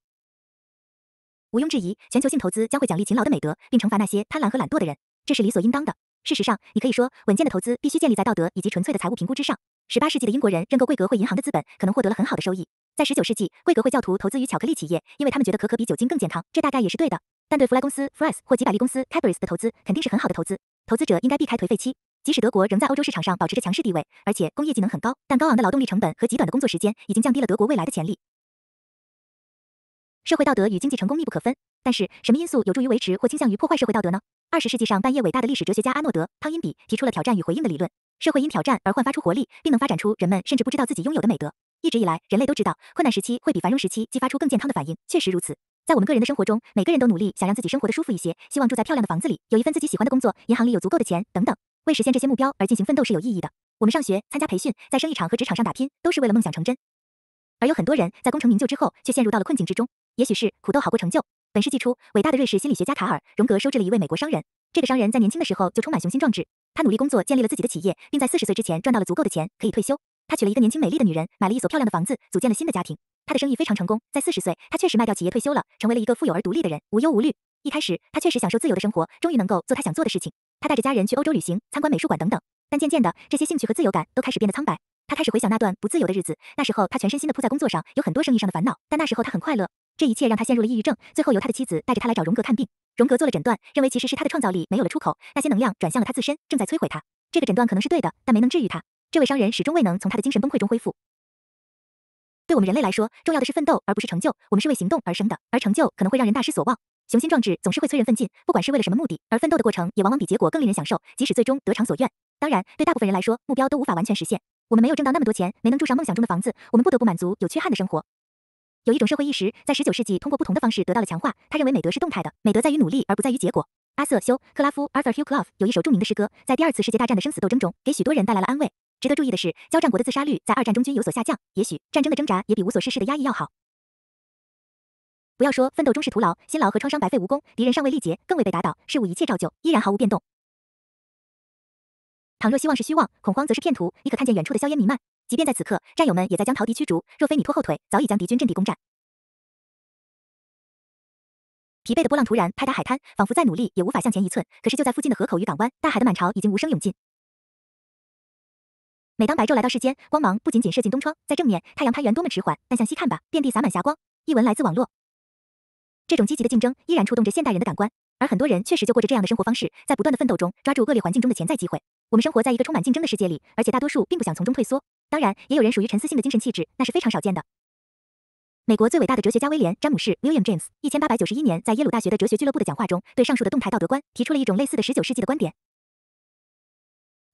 毋庸置疑，全球性投资将会奖励勤劳的美德，并惩罚那些贪婪和懒惰的人，这是理所应当的。事实上，你可以说稳健的投资必须建立在道德以及纯粹的财务评估之上。十八世纪的英国人认购贵格汇银行的资本，可能获得了很好的收益。在十九世纪，贵格汇教徒投资于巧克力企业，因为他们觉得可可比酒精更健康，这大概也是对的。但对弗莱公司 （Fres） 或吉百利公司 （Cadbury's） 的投资，肯定是很好的投资。投资者应该避开颓废期。即使德国仍在欧洲市场上保持着强势地位，而且工业技能很高，但高昂的劳动力成本和极短的工作时间已经降低了德国未来的潜力。社会道德与经济成功密不可分。但是，什么因素有助于维持或倾向于破坏社会道德呢？二十世纪上半叶伟大的历史哲学家阿诺德·汤因比提出了挑战与回应的理论：社会因挑战而焕发出活力，并能发展出人们甚至不知道自己拥有的美德。一直以来，人类都知道困难时期会比繁荣时期激发出更健康的反应，确实如此。在我们个人的生活中，每个人都努力想让自己生活的舒服一些，希望住在漂亮的房子里，有一份自己喜欢的工作，银行里有足够的钱，等等。为实现这些目标而进行奋斗是有意义的。我们上学、参加培训，在生意场和职场上打拼，都是为了梦想成真。而有很多人在功成名就之后，却陷入到了困境之中。也许是苦斗好过成就。本世纪初，伟大的瑞士心理学家卡尔·荣格收治了一位美国商人。这个商人在年轻的时候就充满雄心壮志，他努力工作，建立了自己的企业，并在四十岁之前赚到了足够的钱，可以退休。他娶了一个年轻美丽的女人，买了一所漂亮的房子，组建了新的家庭。他的生意非常成功，在四十岁，他确实卖掉企业退休了，成为了一个富有而独立的人，无忧无虑。一开始，他确实享受自由的生活，终于能够做他想做的事情。他带着家人去欧洲旅行，参观美术馆等等。但渐渐的，这些兴趣和自由感都开始变得苍白。他开始回想那段不自由的日子，那时候他全身心的扑在工作上，有很多生意上的烦恼，但那时候他很快乐。这一切让他陷入了抑郁症，最后由他的妻子带着他来找荣格看病。荣格做了诊断，认为其实是他的创造力没有了出口，那些能量转向了他自身，正在摧毁他。这个诊断可能是对的，但没能治愈他。这位商人始终未能从他的精神崩溃中恢复。对我们人类来说，重要的是奋斗而不是成就，我们是为行动而生的，而成就可能会让人大失所望。雄心壮志总是会催人奋进，不管是为了什么目的，而奋斗的过程也往往比结果更令人享受，即使最终得偿所愿。当然，对大部分人来说，目标都无法完全实现。我们没有挣到那么多钱，没能住上梦想中的房子，我们不得不满足有缺憾的生活。有一种社会意识在十九世纪通过不同的方式得到了强化。他认为美德是动态的，美德在于努力而不在于结果。阿瑟·修·克拉夫 （Arthur Hugh Clough） 有一首著名的诗歌，在第二次世界大战的生死斗争中，给许多人带来了安慰。值得注意的是，交战国的自杀率在二战中均有所下降。也许战争的挣扎也比无所事事的压抑要好。不要说奋斗终是徒劳，辛劳和创伤白费无功，敌人尚未力竭，更未被打倒，事物一切照旧，依然毫无变动。倘若希望是虚妄，恐慌则是骗徒，你可看见远处的硝烟弥漫。即便在此刻，战友们也在将逃敌驱逐。若非你拖后腿，早已将敌军阵地攻占。疲惫的波浪突然拍打海滩，仿佛再努力也无法向前一寸。可是就在附近的河口与港湾，大海的满潮已经无声涌进。每当白昼来到世间，光芒不仅仅射进东窗，在正面，太阳攀援多么迟缓，但向西看吧，遍地洒满霞光。译文来自网络。这种积极的竞争依然触动着现代人的感官，而很多人确实就过着这样的生活方式，在不断的奋斗中抓住恶劣环境中的潜在机会。我们生活在一个充满竞争的世界里，而且大多数并不想从中退缩。当然，也有人属于沉思性的精神气质，那是非常少见的。美国最伟大的哲学家威廉·詹姆士 w i l l i a m James） 一千八百九十一年在耶鲁大学的哲学俱乐部的讲话中，对上述的动态道德观提出了一种类似的十九世纪的观点。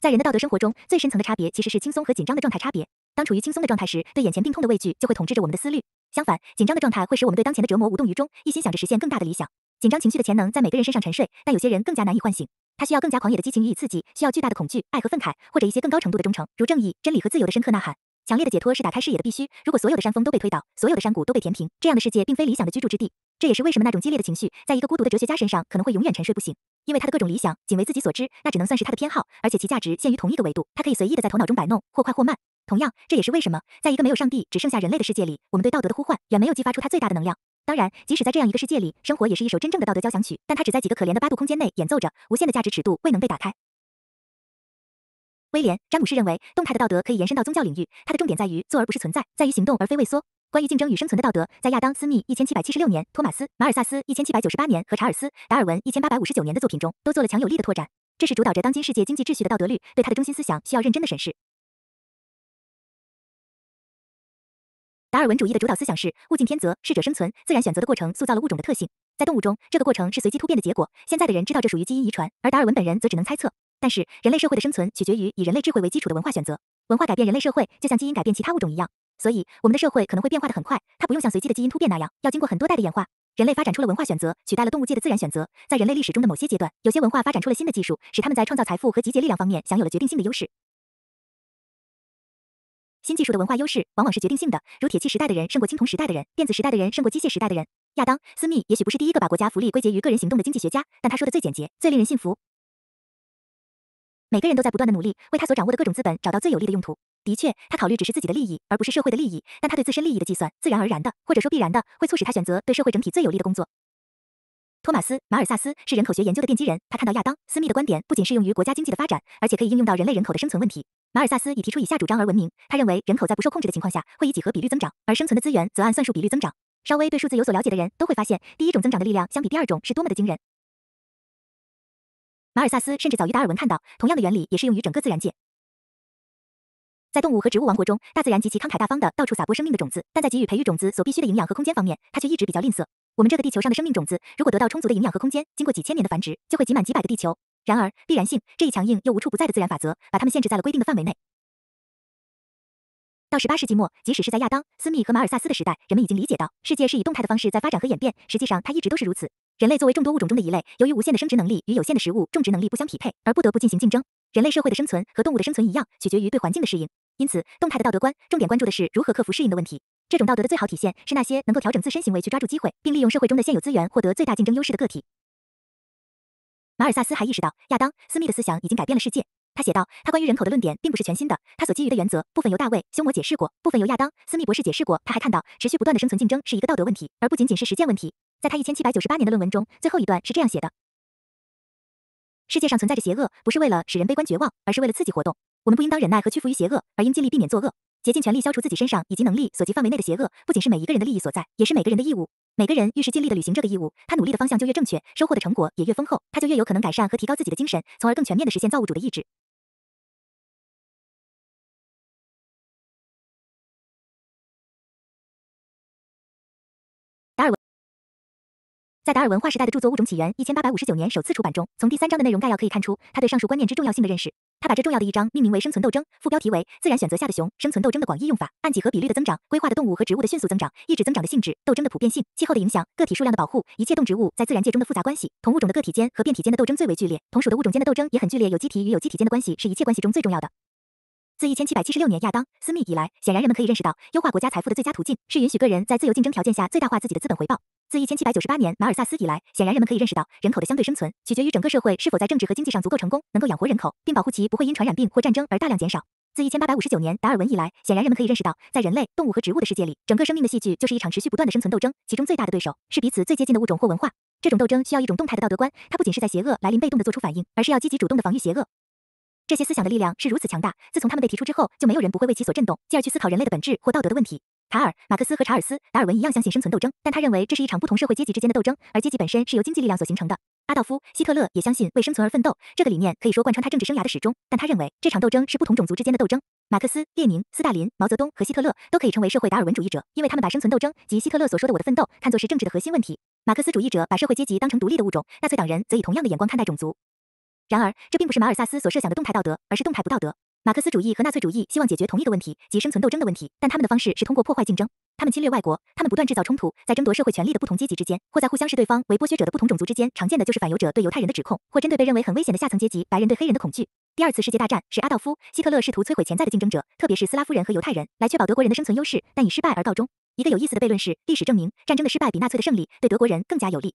在人的道德生活中，最深层的差别其实是轻松和紧张的状态差别。当处于轻松的状态时，对眼前病痛的畏惧就会统治着我们的思虑；相反，紧张的状态会使我们对当前的折磨无动于衷，一心想着实现更大的理想。紧张情绪的潜能在每个人身上沉睡，但有些人更加难以唤醒。他需要更加狂野的激情予以刺激，需要巨大的恐惧、爱和愤慨，或者一些更高程度的忠诚，如正义、真理和自由的深刻呐喊。强烈的解脱是打开视野的必须。如果所有的山峰都被推倒，所有的山谷都被填平，这样的世界并非理想的居住之地。这也是为什么那种激烈的情绪，在一个孤独的哲学家身上可能会永远沉睡不醒，因为他的各种理想仅为自己所知，那只能算是他的偏好，而且其价值限于同一个维度。他可以随意的在头脑中摆弄，或快或慢。同样，这也是为什么，在一个没有上帝、只剩下人类的世界里，我们对道德的呼唤远没有激发出它最大的能量。当然，即使在这样一个世界里，生活也是一首真正的道德交响曲，但它只在几个可怜的八度空间内演奏着，无限的价值尺度未能被打开。威廉·詹姆士认为，动态的道德可以延伸到宗教领域，它的重点在于做而不是存在，在于行动而非畏缩。关于竞争与生存的道德，在亚当·斯密一千七百七十六年、托马斯·马尔萨斯一千七百九十八年和查尔斯·达尔文一千八百五十九年的作品中，都做了强有力的拓展。这是主导着当今世界经济秩序的道德律，对它的中心思想需要认真的审视。达尔文主义的主导思想是物竞天择，适者生存。自然选择的过程塑造了物种的特性。在动物中，这个过程是随机突变的结果。现在的人知道这属于基因遗传，而达尔文本人则只能猜测。但是，人类社会的生存取决于以人类智慧为基础的文化选择。文化改变人类社会，就像基因改变其他物种一样。所以，我们的社会可能会变化得很快。它不用像随机的基因突变那样，要经过很多代的演化。人类发展出了文化选择，取代了动物界的自然选择。在人类历史中的某些阶段，有些文化发展出了新的技术，使他们在创造财富和集结力量方面享有了决定性的优势。新技术的文化优势往往是决定性的，如铁器时代的人胜过青铜时代的人，电子时代的人胜过机械时代的人。亚当·斯密也许不是第一个把国家福利归结于个人行动的经济学家，但他说的最简洁、最令人信服。每个人都在不断的努力，为他所掌握的各种资本找到最有利的用途。的确，他考虑只是自己的利益，而不是社会的利益，但他对自身利益的计算，自然而然的，或者说必然的，会促使他选择对社会整体最有利的工作。托马斯·马尔萨斯是人口学研究的奠基人，他看到亚当·斯密的观点不仅适用于国家经济的发展，而且可以应用到人类人口的生存问题。马尔萨斯以提出以下主张而闻名，他认为人口在不受控制的情况下会以几何比率增长，而生存的资源则按算术比率增长。稍微对数字有所了解的人都会发现，第一种增长的力量相比第二种是多么的惊人。马尔萨斯甚至早于达尔文看到，同样的原理也适用于整个自然界。在动物和植物王国中，大自然极其慷慨大方的到处撒播生命的种子，但在给予培育种子所必需的营养和空间方面，它却一直比较吝啬。我们这个地球上的生命种子，如果得到充足的营养和空间，经过几千年的繁殖，就会挤满几百个地球。然而，必然性这一强硬又无处不在的自然法则，把他们限制在了规定的范围内。到十八世纪末，即使是在亚当·斯密和马尔萨斯的时代，人们已经理解到，世界是以动态的方式在发展和演变。实际上，它一直都是如此。人类作为众多物种中的一类，由于无限的生殖能力与有限的食物种植能力不相匹配，而不得不进行竞争。人类社会的生存和动物的生存一样，取决于对环境的适应。因此，动态的道德观重点关注的是如何克服适应的问题。这种道德的最好体现是那些能够调整自身行为去抓住机会，并利用社会中的现有资源获得最大竞争优势的个体。马尔萨斯还意识到，亚当·斯密的思想已经改变了世界。他写道，他关于人口的论点并不是全新的，他所基于的原则部分由大卫·休谟解释过，部分由亚当·斯密博士解释过。他还看到，持续不断的生存竞争是一个道德问题，而不仅仅是实践问题。在他一千七百九十八年的论文中，最后一段是这样写的：世界上存在着邪恶，不是为了使人悲观绝望，而是为了刺激活动。我们不应当忍耐和屈服于邪恶，而应尽力避免作恶。竭尽全力消除自己身上以及能力所及范围内的邪恶，不仅是每一个人的利益所在，也是每个人的义务。每个人越是尽力的履行这个义务，他努力的方向就越正确，收获的成果也越丰厚，他就越有可能改善和提高自己的精神，从而更全面的实现造物主的意志。在达尔文化时代的著作《物种起源》（一千八百五十九年首次出版）中，从第三章的内容概要可以看出他对上述观念之重要性的认识。他把这重要的一章命名为“生存斗争”，副标题为“自然选择下的熊”。生存斗争的广义用法：按几何比率的增长，规划的动物和植物的迅速增长，抑制增长的性质，斗争的普遍性，气候的影响，个体数量的保护，一切动植物在自然界中的复杂关系。同物种的个体间和变体间的斗争最为剧烈，同属的物种间的斗争也很剧烈。有机体与有机体间的关系是一切关系中最重要的。自一千七百七十六年亚当·斯密以来，显然人们可以认识到，优化国家财富的最佳途径是允许个人在自由竞争条件下最大化自己的资本回报。自一千七百九十八年马尔萨斯以来，显然人们可以认识到，人口的相对生存取决于整个社会是否在政治和经济上足够成功，能够养活人口，并保护其不会因传染病或战争而大量减少。自一千八百五十九年达尔文以来，显然人们可以认识到，在人类、动物和植物的世界里，整个生命的戏剧就是一场持续不断的生存斗争，其中最大的对手是彼此最接近的物种或文化。这种斗争需要一种动态的道德观，它不仅是在邪恶来临被动的做出反应，而是要积极主动的防御邪恶。这些思想的力量是如此强大，自从他们被提出之后，就没有人不会为其所震动，进而去思考人类的本质或道德的问题。卡尔、马克思和查尔斯·达尔文一样相信生存斗争，但他认为这是一场不同社会阶级之间的斗争，而阶级本身是由经济力量所形成的。阿道夫·希特勒也相信为生存而奋斗这个理念，可以说贯穿他政治生涯的始终。但他认为这场斗争是不同种族之间的斗争。马克思、列宁、斯大林、毛泽东和希特勒都可以称为社会达尔文主义者，因为他们把生存斗争及希特勒所说的“我的奋斗”看作是政治的核心问题。马克思主义者把社会阶级当成独立的物种，纳粹党人则以同样的眼光看待种族。然而，这并不是马尔萨斯所设想的动态道德，而是动态不道德。马克思主义和纳粹主义希望解决同一个问题，即生存斗争的问题，但他们的方式是通过破坏竞争。他们侵略外国，他们不断制造冲突，在争夺社会权利的不同阶级之间，或在互相视对方为剥削者的不同种族之间，常见的就是反犹者对犹太人的指控，或针对被认为很危险的下层阶级白人对黑人的恐惧。第二次世界大战是阿道夫·希特勒试图摧毁潜在的竞争者，特别是斯拉夫人和犹太人，来确保德国人的生存优势，但以失败而告终。一个有意思的悖论是，历史证明战争的失败比纳粹的胜利对德国人更加有利。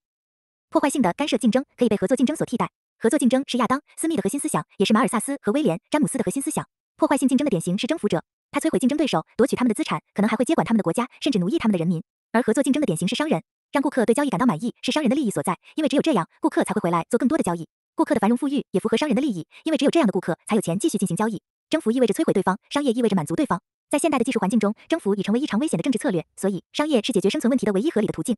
破坏性的干涉竞争可以被合作竞争所替代。合作竞争是亚当·斯密的核心思想，也是马尔萨斯和威廉·詹姆斯的核心思想。破坏性竞争的典型是征服者，他摧毁竞争对手，夺取他们的资产，可能还会接管他们的国家，甚至奴役他们的人民。而合作竞争的典型是商人，让顾客对交易感到满意是商人的利益所在，因为只有这样，顾客才会回来做更多的交易。顾客的繁荣富裕也符合商人的利益，因为只有这样的顾客才有钱继续进行交易。征服意味着摧毁对方，商业意味着满足对方。在现代的技术环境中，征服已成为异常危险的政治策略，所以商业是解决生存问题的唯一合理的途径。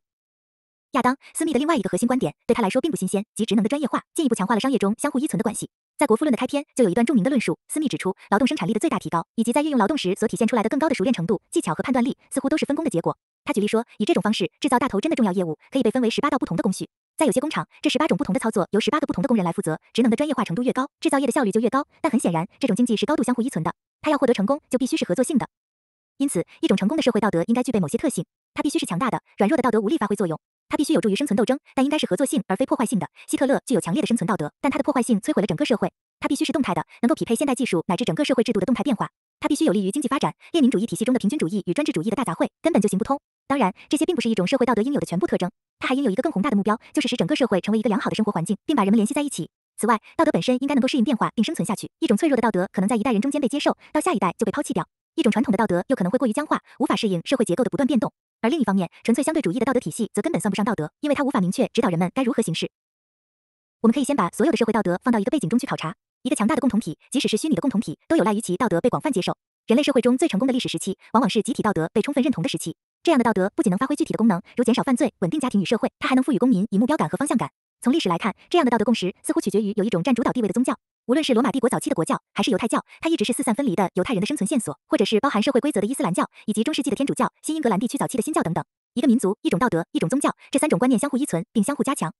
亚当·斯密的另外一个核心观点对他来说并不新鲜，即职能的专业化进一步强化了商业中相互依存的关系。在《国富论》的开篇就有一段著名的论述，斯密指出，劳动生产力的最大提高，以及在运用劳动时所体现出来的更高的熟练程度、技巧和判断力，似乎都是分工的结果。他举例说，以这种方式制造大头针的重要业务可以被分为十八道不同的工序，在有些工厂，这十八种不同的操作由十八个不同的工人来负责。职能的专业化程度越高，制造业的效率就越高。但很显然，这种经济是高度相互依存的，它要获得成功就必须是合作性的。因此，一种成功的社会道德应该具备某些特性，它必须是强大的，软弱的道德无力发挥作用。它必须有助于生存斗争，但应该是合作性而非破坏性的。希特勒具有强烈的生存道德，但他的破坏性摧毁了整个社会。它必须是动态的，能够匹配现代技术乃至整个社会制度的动态变化。它必须有利于经济发展。列宁主义体系中的平均主义与专制主义的大杂烩根本就行不通。当然，这些并不是一种社会道德应有的全部特征。它还应有一个更宏大的目标，就是使整个社会成为一个良好的生活环境，并把人们联系在一起。此外，道德本身应该能够适应变化并生存下去。一种脆弱的道德可能在一代人中间被接受，到下一代就被抛弃掉。一种传统的道德又可能会过于僵化，无法适应社会结构的不断变动。而另一方面，纯粹相对主义的道德体系则根本算不上道德，因为它无法明确指导人们该如何行事。我们可以先把所有的社会道德放到一个背景中去考察。一个强大的共同体，即使是虚拟的共同体，都有赖于其道德被广泛接受。人类社会中最成功的历史时期，往往是集体道德被充分认同的时期。这样的道德不仅能发挥具体的功能，如减少犯罪、稳定家庭与社会，它还能赋予公民以目标感和方向感。从历史来看，这样的道德共识似乎取决于有一种占主导地位的宗教。无论是罗马帝国早期的国教，还是犹太教，它一直是四散分离的犹太人的生存线索，或者是包含社会规则的伊斯兰教，以及中世纪的天主教、新英格兰地区早期的新教等等。一个民族、一种道德、一种宗教，这三种观念相互依存并相互加强。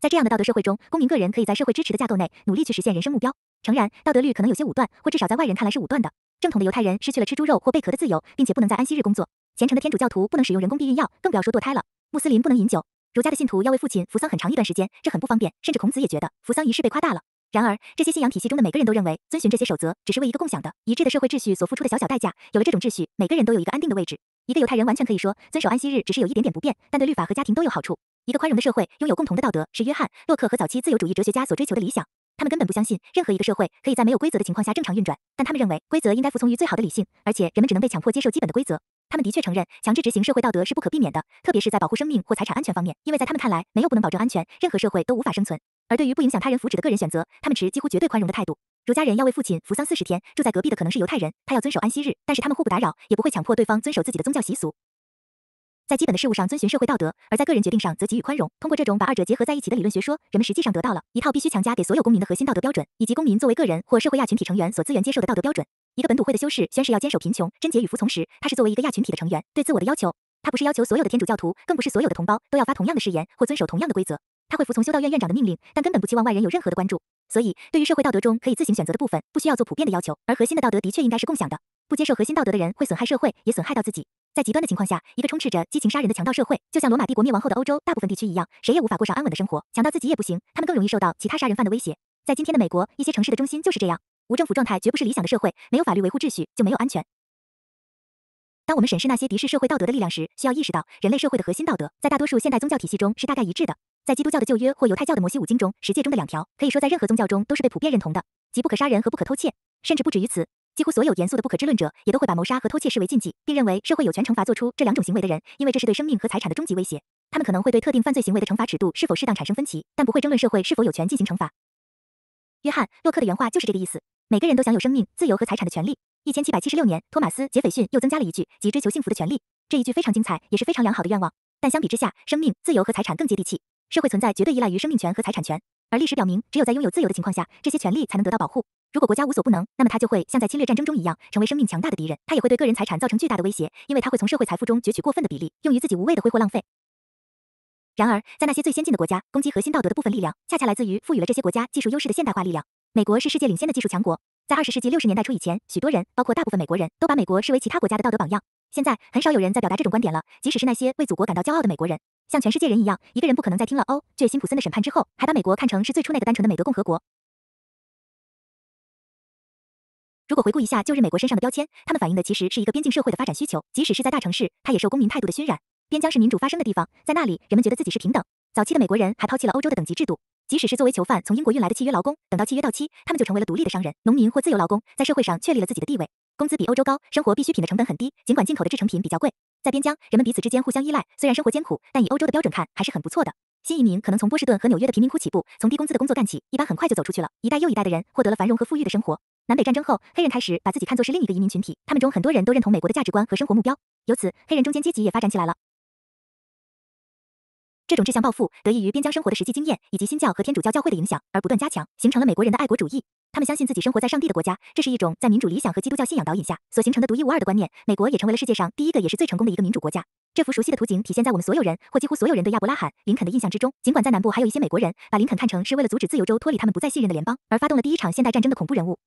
在这样的道德社会中，公民个人可以在社会支持的架构内努力去实现人生目标。诚然，道德律可能有些武断，或至少在外人看来是武断的。正统的犹太人失去了吃猪肉或贝壳的自由，并且不能在安息日工作；虔诚的天主教徒不能使用人工避孕药，更不要说堕胎了；穆斯林不能饮酒。儒家的信徒要为父亲扶丧很长一段时间，这很不方便，甚至孔子也觉得扶丧仪式被夸大了。然而，这些信仰体系中的每个人都认为，遵循这些守则只是为一个共享的一致的社会秩序所付出的小小代价。有了这种秩序，每个人都有一个安定的位置。一个犹太人完全可以说，遵守安息日只是有一点点不便，但对律法和家庭都有好处。一个宽容的社会拥有共同的道德，是约翰·洛克和早期自由主义哲学家所追求的理想。他们根本不相信任何一个社会可以在没有规则的情况下正常运转，但他们认为规则应该服从于最好的理性，而且人们只能被强迫接受基本的规则。他们的确承认，强制执行社会道德是不可避免的，特别是在保护生命或财产安全方面。因为在他们看来，没有不能保证安全，任何社会都无法生存。而对于不影响他人福祉的个人选择，他们持几乎绝对宽容的态度。如家人要为父亲服丧四十天，住在隔壁的可能是犹太人，他要遵守安息日，但是他们互不打扰，也不会强迫对方遵守自己的宗教习俗。在基本的事物上遵循社会道德，而在个人决定上则给予宽容。通过这种把二者结合在一起的理论学说，人们实际上得到了一套必须强加给所有公民的核心道德标准，以及公民作为个人或社会亚群体成员所自愿接受的道德标准。一个本土会的修士宣誓要坚守贫穷、贞洁与服从时，他是作为一个亚群体的成员对自我的要求。他不是要求所有的天主教徒，更不是所有的同胞都要发同样的誓言或遵守同样的规则。他会服从修道院院长的命令，但根本不期望外人有任何的关注。所以，对于社会道德中可以自行选择的部分，不需要做普遍的要求；而核心的道德的确应该是共享的。不接受核心道德的人会损害社会，也损害到自己。在极端的情况下，一个充斥着激情杀人的强盗社会，就像罗马帝国灭亡后的欧洲大部分地区一样，谁也无法过上安稳的生活。强盗自己也不行，他们更容易受到其他杀人犯的威胁。在今天的美国，一些城市的中心就是这样。无政府状态绝不是理想的社会，没有法律维护秩序就没有安全。当我们审视那些敌视社会道德的力量时，需要意识到人类社会的核心道德在大多数现代宗教体系中是大概一致的。在基督教的旧约或犹太教的摩西五经中，十诫中的两条可以说在任何宗教中都是被普遍认同的：即不可杀人和不可偷窃。甚至不止于此，几乎所有严肃的不可知论者也都会把谋杀和偷窃视为禁忌，并认为社会有权惩罚做出这两种行为的人，因为这是对生命和财产的终极威胁。他们可能会对特定犯罪行为的惩罚尺度是否适当产生分歧，但不会争论社会是否有权进行惩罚。约翰·洛克的原话就是这个意思。每个人都享有生命、自由和财产的权利。一千七百七十六年，托马斯·杰斐逊又增加了一句即追求幸福的权利。这一句非常精彩，也是非常良好的愿望。但相比之下，生命、自由和财产更接地气。社会存在绝对依赖于生命权和财产权，而历史表明，只有在拥有自由的情况下，这些权利才能得到保护。如果国家无所不能，那么它就会像在侵略战争中一样，成为生命强大的敌人。它也会对个人财产造成巨大的威胁，因为它会从社会财富中攫取过分的比例，用于自己无谓的挥霍浪费。然而，在那些最先进的国家，攻击核心道德的部分力量，恰恰来自于赋予了这些国家技术优势的现代化力量。美国是世界领先的技术强国。在二十世纪六十年代初以前，许多人，包括大部分美国人，都把美国视为其他国家的道德榜样。现在很少有人在表达这种观点了，即使是那些为祖国感到骄傲的美国人。像全世界人一样，一个人不可能在听了欧剧辛普森的审判之后，还把美国看成是最初那个单纯的美德共和国。如果回顾一下旧日美国身上的标签，他们反映的其实是一个边境社会的发展需求。即使是在大城市，它也受公民态度的熏染。边疆是民主发生的地方，在那里，人们觉得自己是平等。早期的美国人还抛弃了欧洲的等级制度。即使是作为囚犯从英国运来的契约劳工，等到契约到期，他们就成为了独立的商人、农民或自由劳工，在社会上确立了自己的地位。工资比欧洲高，生活必需品的成本很低，尽管进口的制成品比较贵。在边疆，人们彼此之间互相依赖，虽然生活艰苦，但以欧洲的标准看还是很不错的。新移民可能从波士顿和纽约的贫民窟起步，从低工资的工作干起，一般很快就走出去了。一代又一代的人获得了繁荣和富裕的生活。南北战争后，黑人开始把自己看作是另一个移民群体，他们中很多人都认同美国的价值观和生活目标，由此，黑人中间阶级也发展起来了。这种志向抱负得益于边疆生活的实际经验，以及新教和天主教教会的影响而不断加强，形成了美国人的爱国主义。他们相信自己生活在上帝的国家，这是一种在民主理想和基督教信仰导引下所形成的独一无二的观念。美国也成为了世界上第一个也是最成功的一个民主国家。这幅熟悉的图景体现在我们所有人或几乎所有人的亚伯拉罕·林肯的印象之中。尽管在南部还有一些美国人把林肯看成是为了阻止自由州脱离他们不再信任的联邦而发动了第一场现代战争的恐怖人物，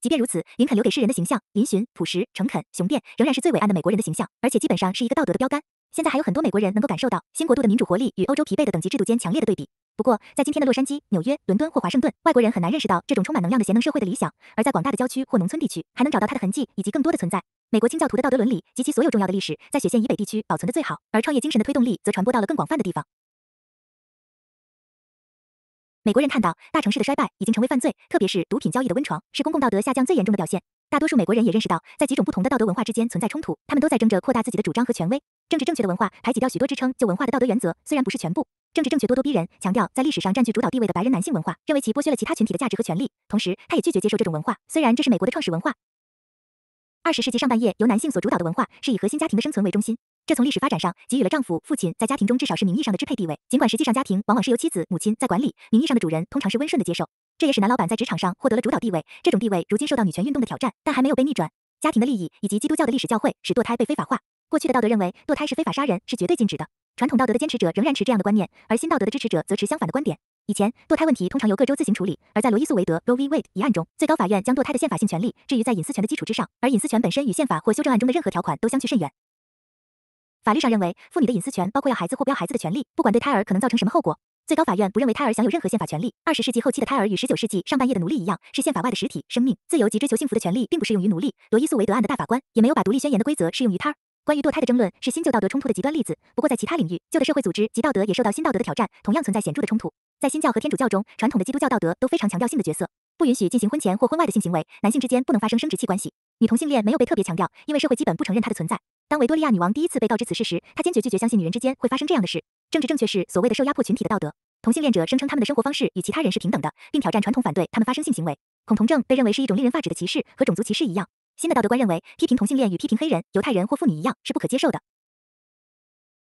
即便如此，林肯留给世人的形象——嶙峋、朴实、诚恳、雄辩，仍然是最伟岸的美国人的形象，而且基本上是一个道德的标杆。现在还有很多美国人能够感受到新国度的民主活力与欧洲疲惫的等级制度间强烈的对比。不过，在今天的洛杉矶、纽约、伦敦或华盛顿，外国人很难认识到这种充满能量的贤能社会的理想；而在广大的郊区或农村地区，还能找到它的痕迹以及更多的存在。美国清教徒的道德伦理及其所有重要的历史，在雪线以北地区保存的最好，而创业精神的推动力则传播到了更广泛的地方。美国人看到大城市的衰败已经成为犯罪，特别是毒品交易的温床，是公共道德下降最严重的表现。大多数美国人也认识到，在几种不同的道德文化之间存在冲突，他们都在争着扩大自己的主张和权威。政治正确的文化排挤掉许多支撑旧文化的道德原则，虽然不是全部。政治正确咄咄逼人，强调在历史上占据主导地位的白人男性文化，认为其剥削了其他群体的价值和权利。同时，他也拒绝接受这种文化，虽然这是美国的创始文化。二十世纪上半叶，由男性所主导的文化是以核心家庭的生存为中心，这从历史发展上给予了丈夫、父亲在家庭中至少是名义上的支配地位。尽管实际上，家庭往往是由妻子、母亲在管理，名义上的主人通常是温顺的接受。这也使男老板在职场上获得了主导地位。这种地位如今受到女权运动的挑战，但还没有被逆转。家庭的利益以及基督教的历史教会使堕胎被非法化。过去的道德认为堕胎是非法杀人，是绝对禁止的。传统道德的坚持者仍然持这样的观念，而新道德的支持者则持相反的观点。以前，堕胎问题通常由各州自行处理，而在罗伊诉韦德 （Roe v. Wade） 一案中，最高法院将堕胎的宪法性权利置于在隐私权的基础之上，而隐私权本身与宪法或修正案中的任何条款都相去甚远。法律上认为，妇女的隐私权包括要孩子或不要孩子的权利，不管对胎儿可能造成什么后果。最高法院不认为胎儿享有任何宪法权利。二十世纪后期的胎儿与十九世纪上半叶的奴隶一样，是宪法外的实体。生命、自由及追求幸福的权利并不适用于奴隶。罗伊·素维德案的大法官也没有把《独立宣言》的规则适用于胎儿。关于堕胎的争论是新旧道德冲突的极端例子。不过，在其他领域，旧的社会组织及道德也受到新道德的挑战，同样存在显著的冲突。在新教和天主教中，传统的基督教道德都非常强调性的角色，不允许进行婚前或婚外的性行为，男性之间不能发生生殖器关系。女同性恋没有被特别强调，因为社会基本不承认它的存在。当维多利亚女王第一次被告知此事时，她坚决拒绝相信女人之间会发生这样的事。政治正确是所谓的受压迫群体的道德。同性恋者声称他们的生活方式与其他人是平等的，并挑战传统反对他们发生性行为。恐同症被认为是一种令人发指的歧视，和种族歧视一样。新的道德观认为，批评同性恋与批评黑人、犹太人或妇女一样是不可接受的。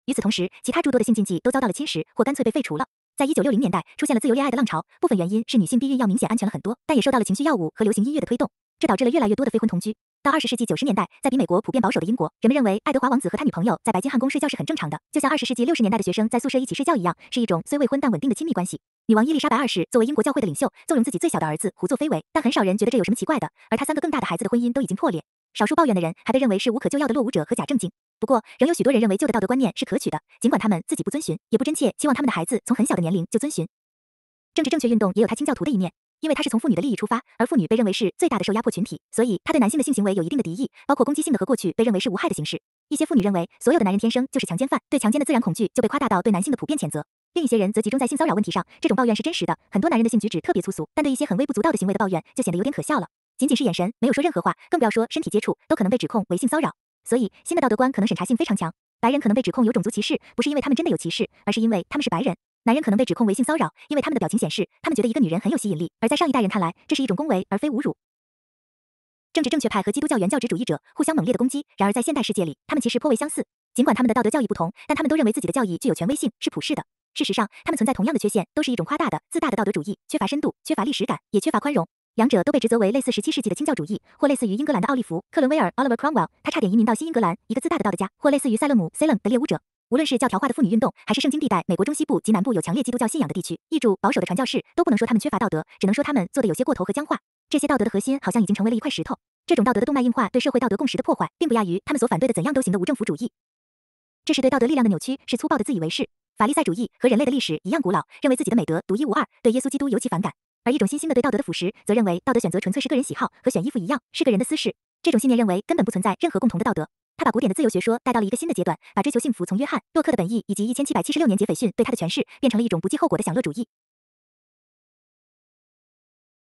与此同时，其他诸多的性禁忌都遭到了侵蚀，或干脆被废除了。在一九六零年代，出现了自由恋爱的浪潮，部分原因是女性避孕药明显安全了很多，但也受到了情绪药物和流行音乐的推动。这导致了越来越多的非婚同居。到20世纪90年代，在比美国普遍保守的英国，人们认为爱德华王子和他女朋友在白金汉宫睡觉是很正常的，就像20世纪60年代的学生在宿舍一起睡觉一样，是一种虽未婚但稳定的亲密关系。女王伊丽莎白二世作为英国教会的领袖，纵容自己最小的儿子胡作非为，但很少人觉得这有什么奇怪的。而她三个更大的孩子的婚姻都已经破裂，少数抱怨的人还被认为是无可救药的落伍者和假正经。不过，仍有许多人认为旧的道德观念是可取的，尽管他们自己不遵循，也不真切期望他们的孩子从很小的年龄就遵循。政治正确运动也有他清教徒的一面。因为他是从妇女的利益出发，而妇女被认为是最大的受压迫群体，所以他对男性的性行为有一定的敌意，包括攻击性的和过去被认为是无害的形式。一些妇女认为所有的男人天生就是强奸犯，对强奸的自然恐惧就被夸大到对男性的普遍谴责。另一些人则集中在性骚扰问题上，这种抱怨是真实的。很多男人的性举止特别粗俗，但对一些很微不足道的行为的抱怨就显得有点可笑了。仅仅是眼神，没有说任何话，更不要说身体接触，都可能被指控为性骚扰。所以新的道德观可能审查性非常强，白人可能被指控有种族歧视，不是因为他们真的有歧视，而是因为他们是白人。男人可能被指控为性骚扰，因为他们的表情显示他们觉得一个女人很有吸引力。而在上一代人看来，这是一种恭维而非侮辱。政治正确派和基督教原教旨主义者互相猛烈的攻击，然而在现代世界里，他们其实颇为相似。尽管他们的道德教义不同，但他们都认为自己的教义具有权威性，是普世的。事实上，他们存在同样的缺陷，都是一种夸大的、自大的道德主义，缺乏深度，缺乏历史感，也缺乏宽容。两者都被指责为类似17世纪的清教主义，或类似于英格兰的奥利弗·克伦威尔 （Oliver Cromwell），他差点移民到新英格兰，一个自大的道德家；或类似于塞勒姆 （Salem） 的猎巫者。无论是教条化的妇女运动，还是圣经地带、美国中西部及南部有强烈基督教信仰的地区，抑住保守的传教士，都不能说他们缺乏道德，只能说他们做的有些过头和僵化。这些道德的核心好像已经成为了一块石头。这种道德的动脉硬化对社会道德共识的破坏，并不亚于他们所反对的怎样都行的无政府主义。这是对道德力量的扭曲，是粗暴的自以为是。法利赛主义和人类的历史一样古老，认为自己的美德独一无二，对耶稣基督尤其反感。而一种新兴的对道德的腐蚀，则认为道德选择纯粹是个人喜好，和选衣服一样是个人的私事。这种信念认为根本不存在任何共同的道德。他把古典的自由学说带到了一个新的阶段，把追求幸福从约翰·洛克的本意以及一千七百七十六年杰斐逊对他的诠释，变成了一种不计后果的享乐主义。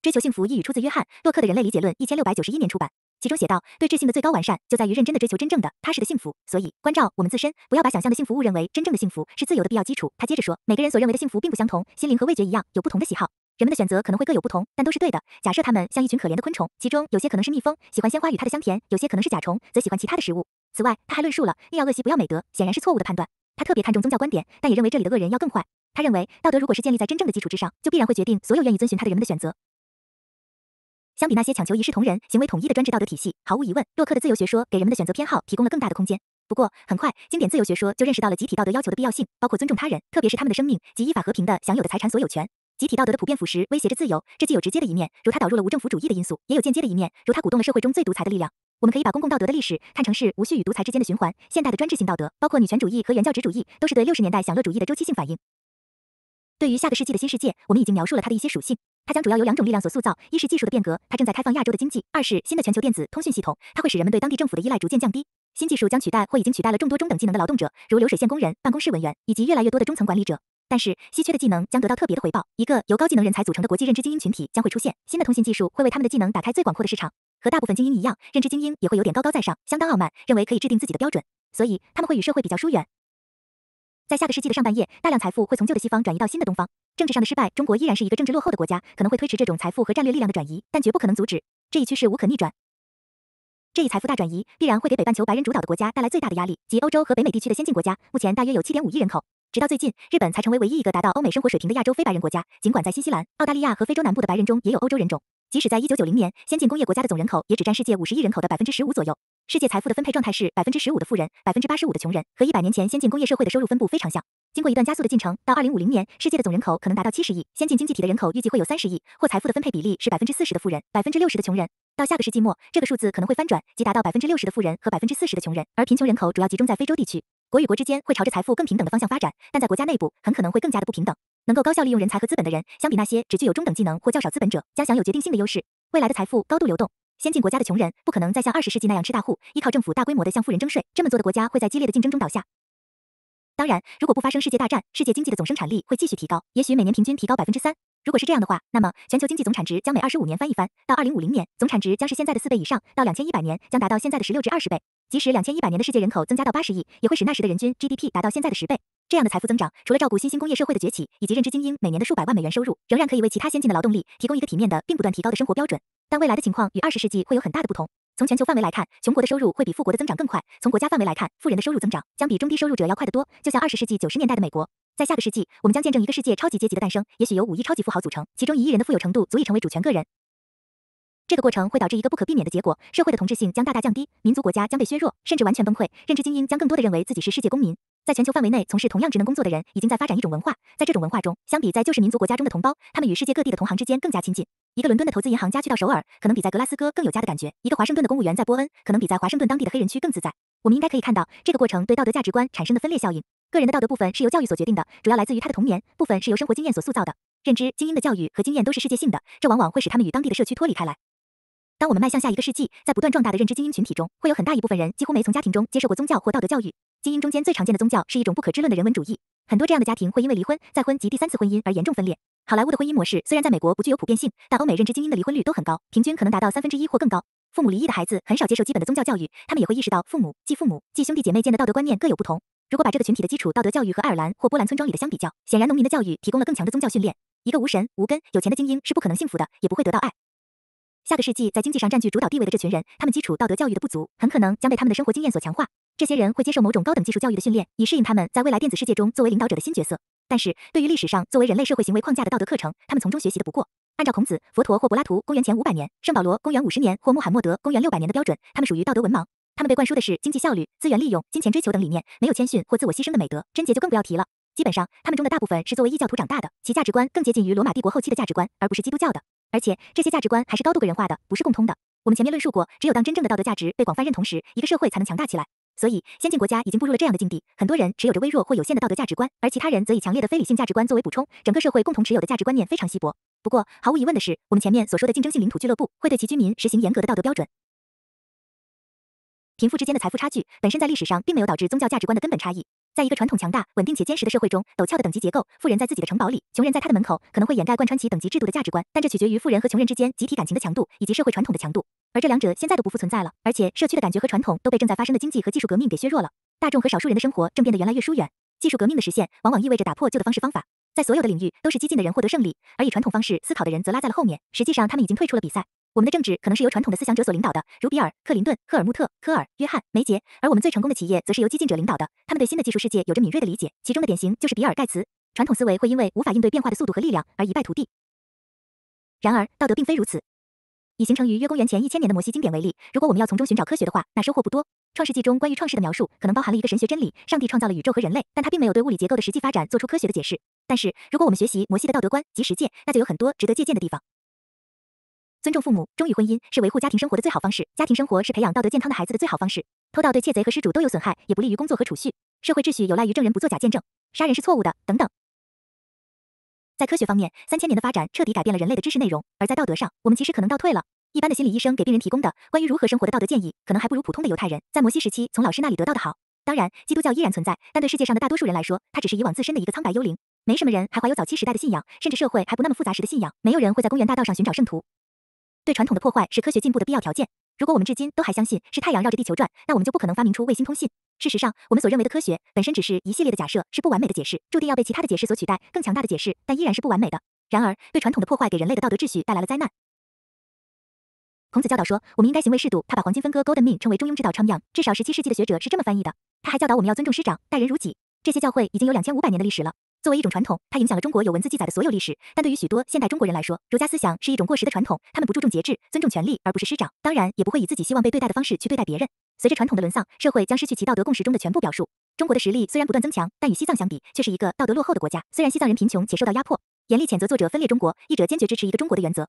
追求幸福一语出自约翰·洛克的《人类理解论》，一千六百九十一年出版，其中写道：“对智性的最高完善，就在于认真的追求真正的、踏实的幸福。”所以，关照我们自身，不要把想象的幸福误认为真正的幸福，是自由的必要基础。他接着说：“每个人所认为的幸福并不相同，心灵和味觉一样，有不同的喜好。”人们的选择可能会各有不同，但都是对的。假设他们像一群可怜的昆虫，其中有些可能是蜜蜂，喜欢鲜花与它的香甜；有些可能是甲虫，则喜欢其他的食物。此外，他还论述了“宁要恶习，不要美德”显然是错误的判断。他特别看重宗教观点，但也认为这里的恶人要更坏。他认为，道德如果是建立在真正的基础之上，就必然会决定所有愿意遵循它的人们的选择。相比那些强求一视同仁、行为统一的专制道德体系，毫无疑问，洛克的自由学说给人们的选择偏好提供了更大的空间。不过，很快，经典自由学说就认识到了集体道德要求的必要性，包括尊重他人，特别是他们的生命及依法和平的享有的财产所有权。集体道德的普遍腐蚀威胁着自由，这既有直接的一面，如它导入了无政府主义的因素，也有间接的一面，如它鼓动了社会中最独裁的力量。我们可以把公共道德的历史看成是无序与独裁之间的循环。现代的专制性道德，包括女权主义和原教旨主义，都是对六十年代享乐主义的周期性反应。对于下个世纪的新世界，我们已经描述了它的一些属性。它将主要由两种力量所塑造：一是技术的变革，它正在开放亚洲的经济；二是新的全球电子通讯系统，它会使人们对当地政府的依赖逐渐降低。新技术将取代或已经取代了众多中等技能的劳动者，如流水线工人、办公室文员以及越来越多的中层管理者。但是，稀缺的技能将得到特别的回报。一个由高技能人才组成的国际认知精英群体将会出现。新的通信技术会为他们的技能打开最广阔的市场。和大部分精英一样，认知精英也会有点高高在上，相当傲慢，认为可以制定自己的标准。所以，他们会与社会比较疏远。在下个世纪的上半叶，大量财富会从旧的西方转移到新的东方。政治上的失败，中国依然是一个政治落后的国家，可能会推迟这种财富和战略力量的转移，但绝不可能阻止这一趋势无可逆转。这一财富大转移必然会给北半球白人主导的国家带来最大的压力，即欧洲和北美地区的先进国家，目前大约有七点五亿人口。直到最近，日本才成为唯一一个达到欧美生活水平的亚洲非白人国家。尽管在新西兰、澳大利亚和非洲南部的白人中也有欧洲人种，即使在一九九零年，先进工业国家的总人口也只占世界五十亿人口的百分之十五左右。世界财富的分配状态是百分之十五的富人、百分之八十五的穷人，和一百年前先进工业社会的收入分布非常像。经过一段加速的进程，到二零五零年，世界的总人口可能达到七十亿，先进经济体的人口预计会有三十亿，或财富的分配比例是百分之四十的富人、百分之六十的穷人。到下个世纪末，这个数字可能会翻转，即达到百分之六十的富人和百分之四十的穷人，而贫穷人口主要集中在非洲地区。国与国之间会朝着财富更平等的方向发展，但在国家内部很可能会更加的不平等。能够高效利用人才和资本的人，相比那些只具有中等技能或较少资本者，将享有决定性的优势。未来的财富高度流动，先进国家的穷人不可能再像二十世纪那样吃大户，依靠政府大规模的向富人征税。这么做的国家会在激烈的竞争中倒下。当然，如果不发生世界大战，世界经济的总生产力会继续提高，也许每年平均提高百分之三。如果是这样的话，那么全球经济总产值将每二十五年翻一番，到二零五零年总产值将是现在的四倍以上，到两千一百年将达到现在的十六至二十倍。即使两千一百年的世界人口增加到八十亿，也会使那时的人均 GDP 达到现在的十倍。这样的财富增长，除了照顾新兴工业社会的崛起，以及认知精英每年的数百万美元收入，仍然可以为其他先进的劳动力提供一个体面的并不断提高的生活标准。但未来的情况与二十世纪会有很大的不同。从全球范围来看，穷国的收入会比富国的增长更快；从国家范围来看，富人的收入增长将比中低收入者要快得多。就像二十世纪九十年代的美国，在下个世纪，我们将见证一个世界超级阶级的诞生，也许由五亿超级富豪组成，其中一亿人的富有程度足以成为主权个人。这个过程会导致一个不可避免的结果：社会的同质性将大大降低，民族国家将被削弱，甚至完全崩溃。认知精英将更多的认为自己是世界公民，在全球范围内从事同样职能工作的人已经在发展一种文化。在这种文化中，相比在旧式民族国家中的同胞，他们与世界各地的同行之间更加亲近。一个伦敦的投资银行家去到首尔，可能比在格拉斯哥更有家的感觉；一个华盛顿的公务员在波恩，可能比在华盛顿当地的黑人区更自在。我们应该可以看到这个过程对道德价值观产生的分裂效应。个人的道德部分是由教育所决定的，主要来自于他的童年部分是由生活经验所塑造的。认知精英的教育和经验都是世界性的，这往往会使他们与当地的社区脱离开来。当我们迈向下一个世纪，在不断壮大的认知精英群体中，会有很大一部分人几乎没从家庭中接受过宗教或道德教育。精英中间最常见的宗教是一种不可知论的人文主义。很多这样的家庭会因为离婚、再婚及第三次婚姻而严重分裂。好莱坞的婚姻模式虽然在美国不具有普遍性，但欧美认知精英的离婚率都很高，平均可能达到三分之一或更高。父母离异的孩子很少接受基本的宗教教育，他们也会意识到父母、继父母、继兄弟姐妹间的道德观念各有不同。如果把这个群体的基础道德教育和爱尔兰或波兰村庄里的相比较，显然农民的教育提供了更强的宗教训练。一个无神、无根、有钱的精英是不可能幸福的，也不会得到爱。下个世纪在经济上占据主导地位的这群人，他们基础道德教育的不足，很可能将被他们的生活经验所强化。这些人会接受某种高等技术教育的训练，以适应他们在未来电子世界中作为领导者的新角色。但是，对于历史上作为人类社会行为框架的道德课程，他们从中学习的不过按照孔子、佛陀或柏拉图（公元前500年）、圣保罗（公元50年）或穆罕默德（公元600年）的标准，他们属于道德文盲。他们被灌输的是经济效率、资源利用、金钱追求等理念，没有谦逊或自我牺牲的美德，贞洁就更不要提了。基本上，他们中的大部分是作为异教徒长大的，其价值观更接近于罗马帝国后期的价值观，而不是基督教的。而且这些价值观还是高度个人化的，不是共通的。我们前面论述过，只有当真正的道德价值被广泛认同时，一个社会才能强大起来。所以，先进国家已经步入了这样的境地：很多人持有着微弱或有限的道德价值观，而其他人则以强烈的非理性价值观作为补充。整个社会共同持有的价值观念非常稀薄。不过，毫无疑问的是，我们前面所说的竞争性领土俱乐部会对其居民实行严格的道德标准。贫富之间的财富差距本身在历史上并没有导致宗教价值观的根本差异。在一个传统强大、稳定且坚实的社会中，陡峭的等级结构，富人在自己的城堡里，穷人在他的门口，可能会掩盖贯穿其等级制度的价值观。但这取决于富人和穷人之间集体感情的强度，以及社会传统的强度。而这两者现在都不复存在了，而且社区的感觉和传统都被正在发生的经济和技术革命给削弱了。大众和少数人的生活正变得越来越疏远。技术革命的实现往往意味着打破旧的方式方法，在所有的领域都是激进的人获得胜利，而以传统方式思考的人则拉在了后面。实际上，他们已经退出了比赛。我们的政治可能是由传统的思想者所领导的，如比尔·克林顿、赫尔穆特·科尔、约翰·梅杰，而我们最成功的企业则是由激进者领导的，他们对新的技术世界有着敏锐的理解。其中的典型就是比尔·盖茨。传统思维会因为无法应对变化的速度和力量而一败涂地。然而，道德并非如此。以形成于约公元前一千年的《摩西经典》为例，如果我们要从中寻找科学的话，那收获不多。创世纪中关于创世的描述可能包含了一个神学真理：上帝创造了宇宙和人类，但他并没有对物理结构的实际发展做出科学的解释。但是，如果我们学习摩西的道德观及实践，那就有很多值得借鉴的地方。尊重父母，忠于婚姻，是维护家庭生活的最好方式。家庭生活是培养道德健康的孩子的最好方式。偷盗对窃贼和失主都有损害，也不利于工作和储蓄。社会秩序有赖于证人不作假见证。杀人是错误的。等等。在科学方面，三千年的发展彻底改变了人类的知识内容；而在道德上，我们其实可能倒退了。一般的心理医生给病人提供的关于如何生活的道德建议，可能还不如普通的犹太人在摩西时期从老师那里得到的好。当然，基督教依然存在，但对世界上的大多数人来说，它只是以往自身的一个苍白幽灵。没什么人还怀有早期时代的信仰，甚至社会还不那么复杂时的信仰。没有人会在公园大道上寻找圣徒。对传统的破坏是科学进步的必要条件。如果我们至今都还相信是太阳绕着地球转，那我们就不可能发明出卫星通信。事实上，我们所认为的科学本身只是一系列的假设，是不完美的解释，注定要被其他的解释所取代，更强大的解释，但依然是不完美的。然而，对传统的破坏给人类的道德秩序带来了灾难。孔子教导说，我们应该行为适度。他把黄金分割 golden mean 称为中庸之道 c h n g y n g 至少十七世纪的学者是这么翻译的。他还教导我们要尊重师长，待人如己。这些教会已经有两千五百年的历史了。作为一种传统，它影响了中国有文字记载的所有历史。但对于许多现代中国人来说，儒家思想是一种过时的传统。他们不注重节制，尊重权力而不是师长，当然也不会以自己希望被对待的方式去对待别人。随着传统的沦丧，社会将失去其道德共识中的全部表述。中国的实力虽然不断增强，但与西藏相比，却是一个道德落后的国家。虽然西藏人贫穷且受到压迫，严厉谴责作者分裂中国，译者坚决支持一个中国的原则。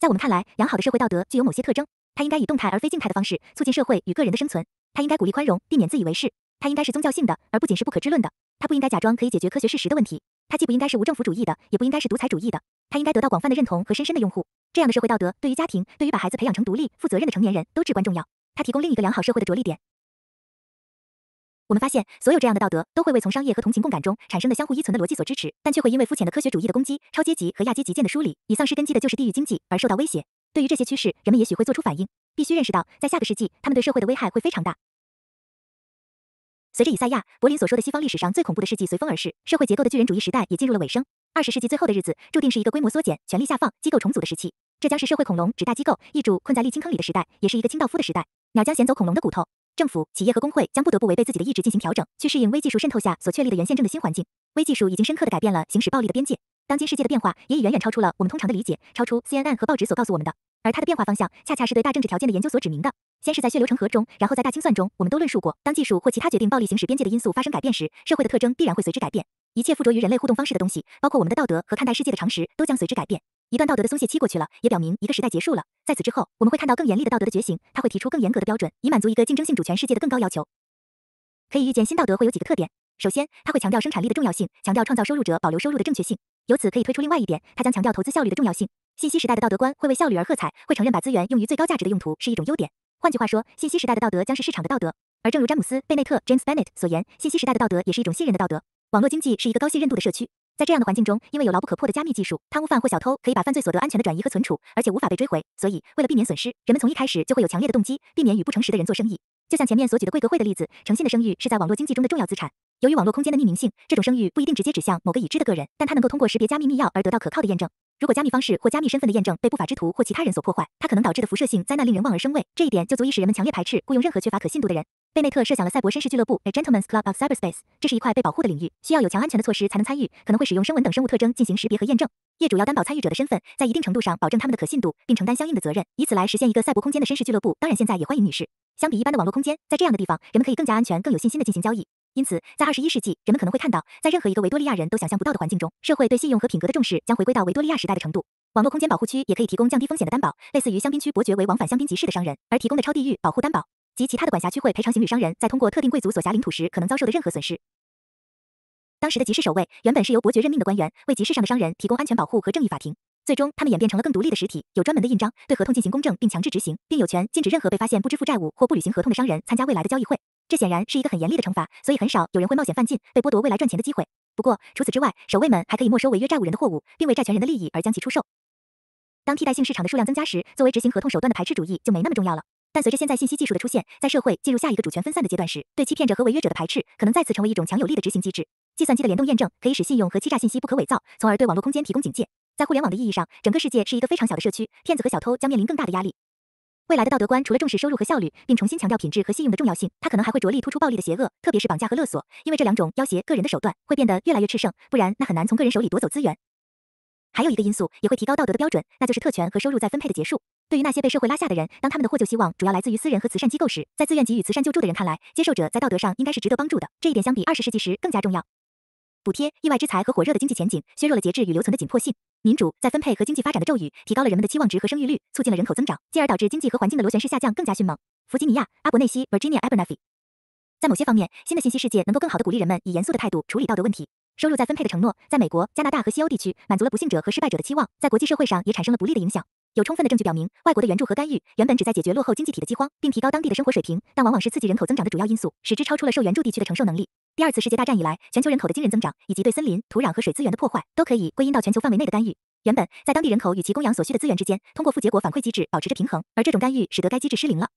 在我们看来，良好的社会道德具有某些特征：它应该以动态而非静态的方式促进社会与个人的生存；它应该鼓励宽容，避免自以为是；它应该是宗教性的，而不仅是不可知论的。他不应该假装可以解决科学事实的问题。他既不应该是无政府主义的，也不应该是独裁主义的。他应该得到广泛的认同和深深的拥护。这样的社会道德对于家庭，对于把孩子培养成独立、负责任的成年人都至关重要。他提供另一个良好社会的着力点。我们发现，所有这样的道德都会为从商业和同情共感中产生的相互依存的逻辑所支持，但却会因为肤浅的科学主义的攻击、超阶级和亚阶级间的疏离，以丧失根基的就是地域经济而受到威胁。对于这些趋势，人们也许会做出反应。必须认识到，在下个世纪，他们对社会的危害会非常大。随着以赛亚·柏林所说的西方历史上最恐怖的事迹随风而逝，社会结构的巨人主义时代也进入了尾声。二十世纪最后的日子注定是一个规模缩减、权力下放、机构重组的时期。这将是社会恐龙指大机构、业主困在沥青坑里的时代，也是一个清道夫的时代。鸟将衔走恐龙的骨头，政府、企业和工会将不得不违背自己的意志进行调整，去适应微技术渗透下所确立的原宪政的新环境。微技术已经深刻地改变了行使暴力的边界。当今世界的变化也已远远超出了我们通常的理解，超出 CNN 和报纸所告诉我们的。而它的变化方向恰恰是对大政治条件的研究所指明的。先是在血流成河中，然后在大清算中，我们都论述过，当技术或其他决定暴力行使边界的因素发生改变时，社会的特征必然会随之改变。一切附着于人类互动方式的东西，包括我们的道德和看待世界的常识，都将随之改变。一段道德的松懈期过去了，也表明一个时代结束了。在此之后，我们会看到更严厉的道德的觉醒，它会提出更严格的标准，以满足一个竞争性主权世界的更高要求。可以预见，新道德会有几个特点。首先，它会强调生产力的重要性，强调创造收入者保留收入的正确性。由此可以推出另外一点，它将强调投资效率的重要性。信息时代的道德观会为效率而喝彩，会承认把资源用于最高价值的用途是一种优点。换句话说，信息时代的道德将是市场的道德。而正如詹姆斯·贝内特 （James Bennett） 所言，信息时代的道德也是一种信任的道德。网络经济是一个高信任度的社区，在这样的环境中，因为有牢不可破的加密技术，贪污犯或小偷可以把犯罪所得安全的转移和存储，而且无法被追回。所以，为了避免损失，人们从一开始就会有强烈的动机避免与不诚实的人做生意。就像前面所举的贵格会的例子，诚信的声誉是在网络经济中的重要资产。由于网络空间的匿名性，这种声誉不一定直接指向某个已知的个人，但它能够通过识别加密密钥而得到可靠的验证。如果加密方式或加密身份的验证被不法之徒或其他人所破坏，它可能导致的辐射性灾难令人望而生畏。这一点就足以使人们强烈排斥雇佣任何缺乏可信度的人。贝内特设想了赛博绅士俱乐部 （A Gentleman's Club of Cyberspace），这是一块被保护的领域，需要有强安全的措施才能参与，可能会使用声纹等生物特征进行识别和验证。业主要担保参与者的身份，在一定程度上保证他们的可信度，并承担相应的责任，以此来实现一个赛博空间的绅士俱乐部。当然，现在也欢迎女士。相比一般的网络空间，在这样的地方，人们可以更加安全、更有信心的进行交易。因此，在二十一世纪，人们可能会看到，在任何一个维多利亚人都想象不到的环境中，社会对信用和品格的重视将回归到维多利亚时代的程度。网络空间保护区也可以提供降低风险的担保，类似于香槟区伯爵为往返香槟集市的商人而提供的超地域保护担保，及其他的管辖区会赔偿行旅商人，在通过特定贵族所辖领土时可能遭受的任何损失。当时的集市守卫原本是由伯爵任命的官员，为集市上的商人提供安全保护和正义法庭。最终，他们演变成了更独立的实体，有专门的印章对合同进行公证并强制执行，并有权禁止任何被发现不支付债务或不履行合同的商人参加未来的交易会。这显然是一个很严厉的惩罚，所以很少有人会冒险犯禁，被剥夺未来赚钱的机会。不过除此之外，守卫们还可以没收违约债务人的货物，并为债权人的利益而将其出售。当替代性市场的数量增加时，作为执行合同手段的排斥主义就没那么重要了。但随着现在信息技术的出现，在社会进入下一个主权分散的阶段时，对欺骗者和违约者的排斥可能再次成为一种强有力的执行机制。计算机的联动验证可以使信用和欺诈信息不可伪造，从而对网络空间提供警戒。在互联网的意义上，整个世界是一个非常小的社区，骗子和小偷将面临更大的压力。未来的道德观除了重视收入和效率，并重新强调品质和信用的重要性，它可能还会着力突出暴力的邪恶，特别是绑架和勒索，因为这两种要挟个人的手段会变得越来越炽盛，不然那很难从个人手里夺走资源。还有一个因素也会提高道德的标准，那就是特权和收入再分配的结束。对于那些被社会拉下的人，当他们的获救希望主要来自于私人和慈善机构时，在自愿给予慈善救助的人看来，接受者在道德上应该是值得帮助的。这一点相比二十世纪时更加重要。补贴、意外之财和火热的经济前景削弱了节制与留存的紧迫性；民主在分配和经济发展的咒语提高了人们的期望值和生育率，促进了人口增长，进而导致经济和环境的螺旋式下降更加迅猛。弗吉尼亚阿伯内西 （Virginia Abernathy） 在某些方面，新的信息世界能够更好地鼓励人们以严肃的态度处理道德问题。收入再分配的承诺在美国、加拿大和西欧地区满足了不幸者和失败者的期望，在国际社会上也产生了不利的影响。有充分的证据表明，外国的援助和干预原本旨在解决落后经济体的饥荒并提高当地的生活水平，但往往是刺激人口增长的主要因素，使之超出了受援助地区的承受能力。第二次世界大战以来，全球人口的惊人增长，以及对森林、土壤和水资源的破坏，都可以归因到全球范围内的干预。原本在当地人口与其供养所需的资源之间，通过负结果反馈机制保持着平衡，而这种干预使得该机制失灵了。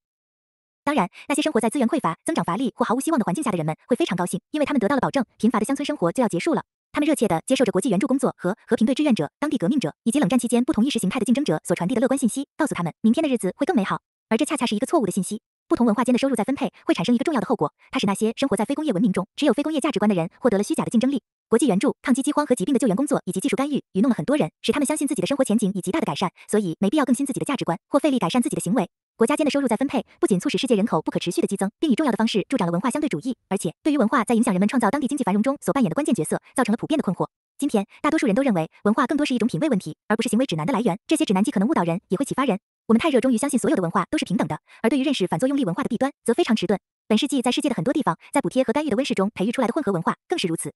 当然，那些生活在资源匮乏、增长乏力或毫无希望的环境下的人们会非常高兴，因为他们得到了保证，贫乏的乡村生活就要结束了。他们热切地接受着国际援助工作和和平队志愿者、当地革命者以及冷战期间不同意识形态的竞争者所传递的乐观信息，告诉他们明天的日子会更美好。而这恰恰是一个错误的信息。不同文化间的收入再分配会产生一个重要的后果，它使那些生活在非工业文明中、持有非工业价值观的人获得了虚假的竞争力。国际援助、抗击饥荒和疾病的救援工作以及技术干预愚弄了很多人，使他们相信自己的生活前景已极大的改善，所以没必要更新自己的价值观或费力改善自己的行为。国家间的收入再分配不仅促使世界人口不可持续的激增，并以重要的方式助长了文化相对主义，而且对于文化在影响人们创造当地经济繁荣中所扮演的关键角色，造成了普遍的困惑。今天，大多数人都认为文化更多是一种品味问题，而不是行为指南的来源。这些指南既可能误导人，也会启发人。我们太热衷于相信所有的文化都是平等的，而对于认识反作用力文化的弊端，则非常迟钝。本世纪在世界的很多地方，在补贴和干预的温室中培育出来的混合文化更是如此。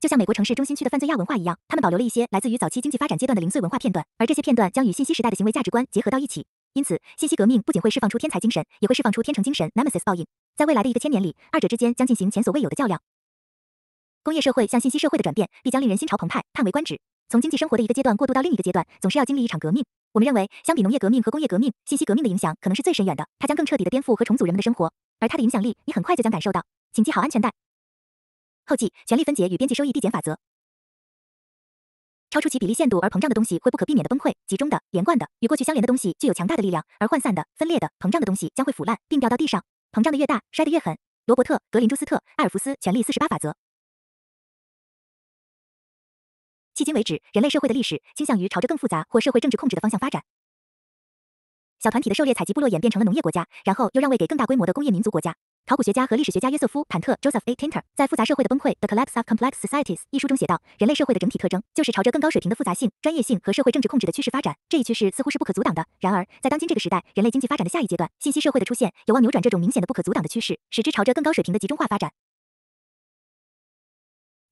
就像美国城市中心区的犯罪亚文化一样，他们保留了一些来自于早期经济发展阶段的零碎文化片段，而这些片段将与信息时代的行为价值观结合到一起。因此，信息革命不仅会释放出天才精神，也会释放出天成精神。Nemesis 报应，在未来的一个千年里，二者之间将进行前所未有的较量。工业社会向信息社会的转变必将令人心潮澎湃、叹为观止。从经济生活的一个阶段过渡到另一个阶段，总是要经历一场革命。我们认为，相比农业革命和工业革命，信息革命的影响可能是最深远的。它将更彻底的颠覆和重组人们的生活，而它的影响力，你很快就将感受到。请系好安全带。后记：权力分解与边际收益递减法则，超出其比例限度而膨胀的东西会不可避免的崩溃。集中的、连贯的、与过去相连的东西具有强大的力量，而涣散的、分裂的、膨胀的东西将会腐烂并掉到地上。膨胀的越大，摔得越狠。罗伯特·格林朱斯特·埃尔弗斯《权力四十八法则》。迄今为止，人类社会的历史倾向于朝着更复杂或社会政治控制的方向发展。小团体的狩猎采集部落演变成了农业国家，然后又让位给更大规模的工业民族国家。考古学家和历史学家约瑟夫·坦特 （Joseph A. t i n t e r 在《复杂社会的崩溃：The Collapse of Complex Societies》一书中写道：“人类社会的整体特征就是朝着更高水平的复杂性、专业性和社会政治控制的趋势发展。这一趋势似乎是不可阻挡的。然而，在当今这个时代，人类经济发展的下一阶段——信息社会的出现，有望扭转这种明显的不可阻挡的趋势，使之朝着更高水平的集中化发展。”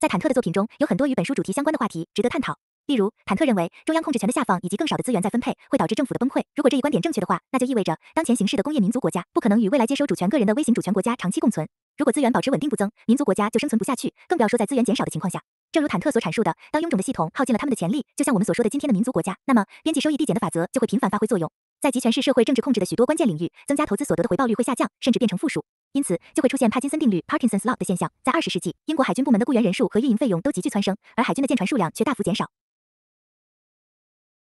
在坦特的作品中，有很多与本书主题相关的话题值得探讨。例如，坦特认为中央控制权的下放以及更少的资源再分配会导致政府的崩溃。如果这一观点正确的话，那就意味着当前形势的工业民族国家不可能与未来接收主权个人的微型主权国家长期共存。如果资源保持稳定不增，民族国家就生存不下去，更不要说在资源减少的情况下。正如坦特所阐述的，当臃肿的系统耗尽了他们的潜力，就像我们所说的今天的民族国家，那么边际收益递减的法则就会频繁发挥作用。在集权式社会政治控制的许多关键领域，增加投资所得的回报率会下降，甚至变成负数。因此，就会出现帕金森定律 （Parkinson's Law） 的现象。在二十世纪，英国海军部门的雇员人数和运营费用都急剧蹿升，而海军的舰船数量却大幅减少。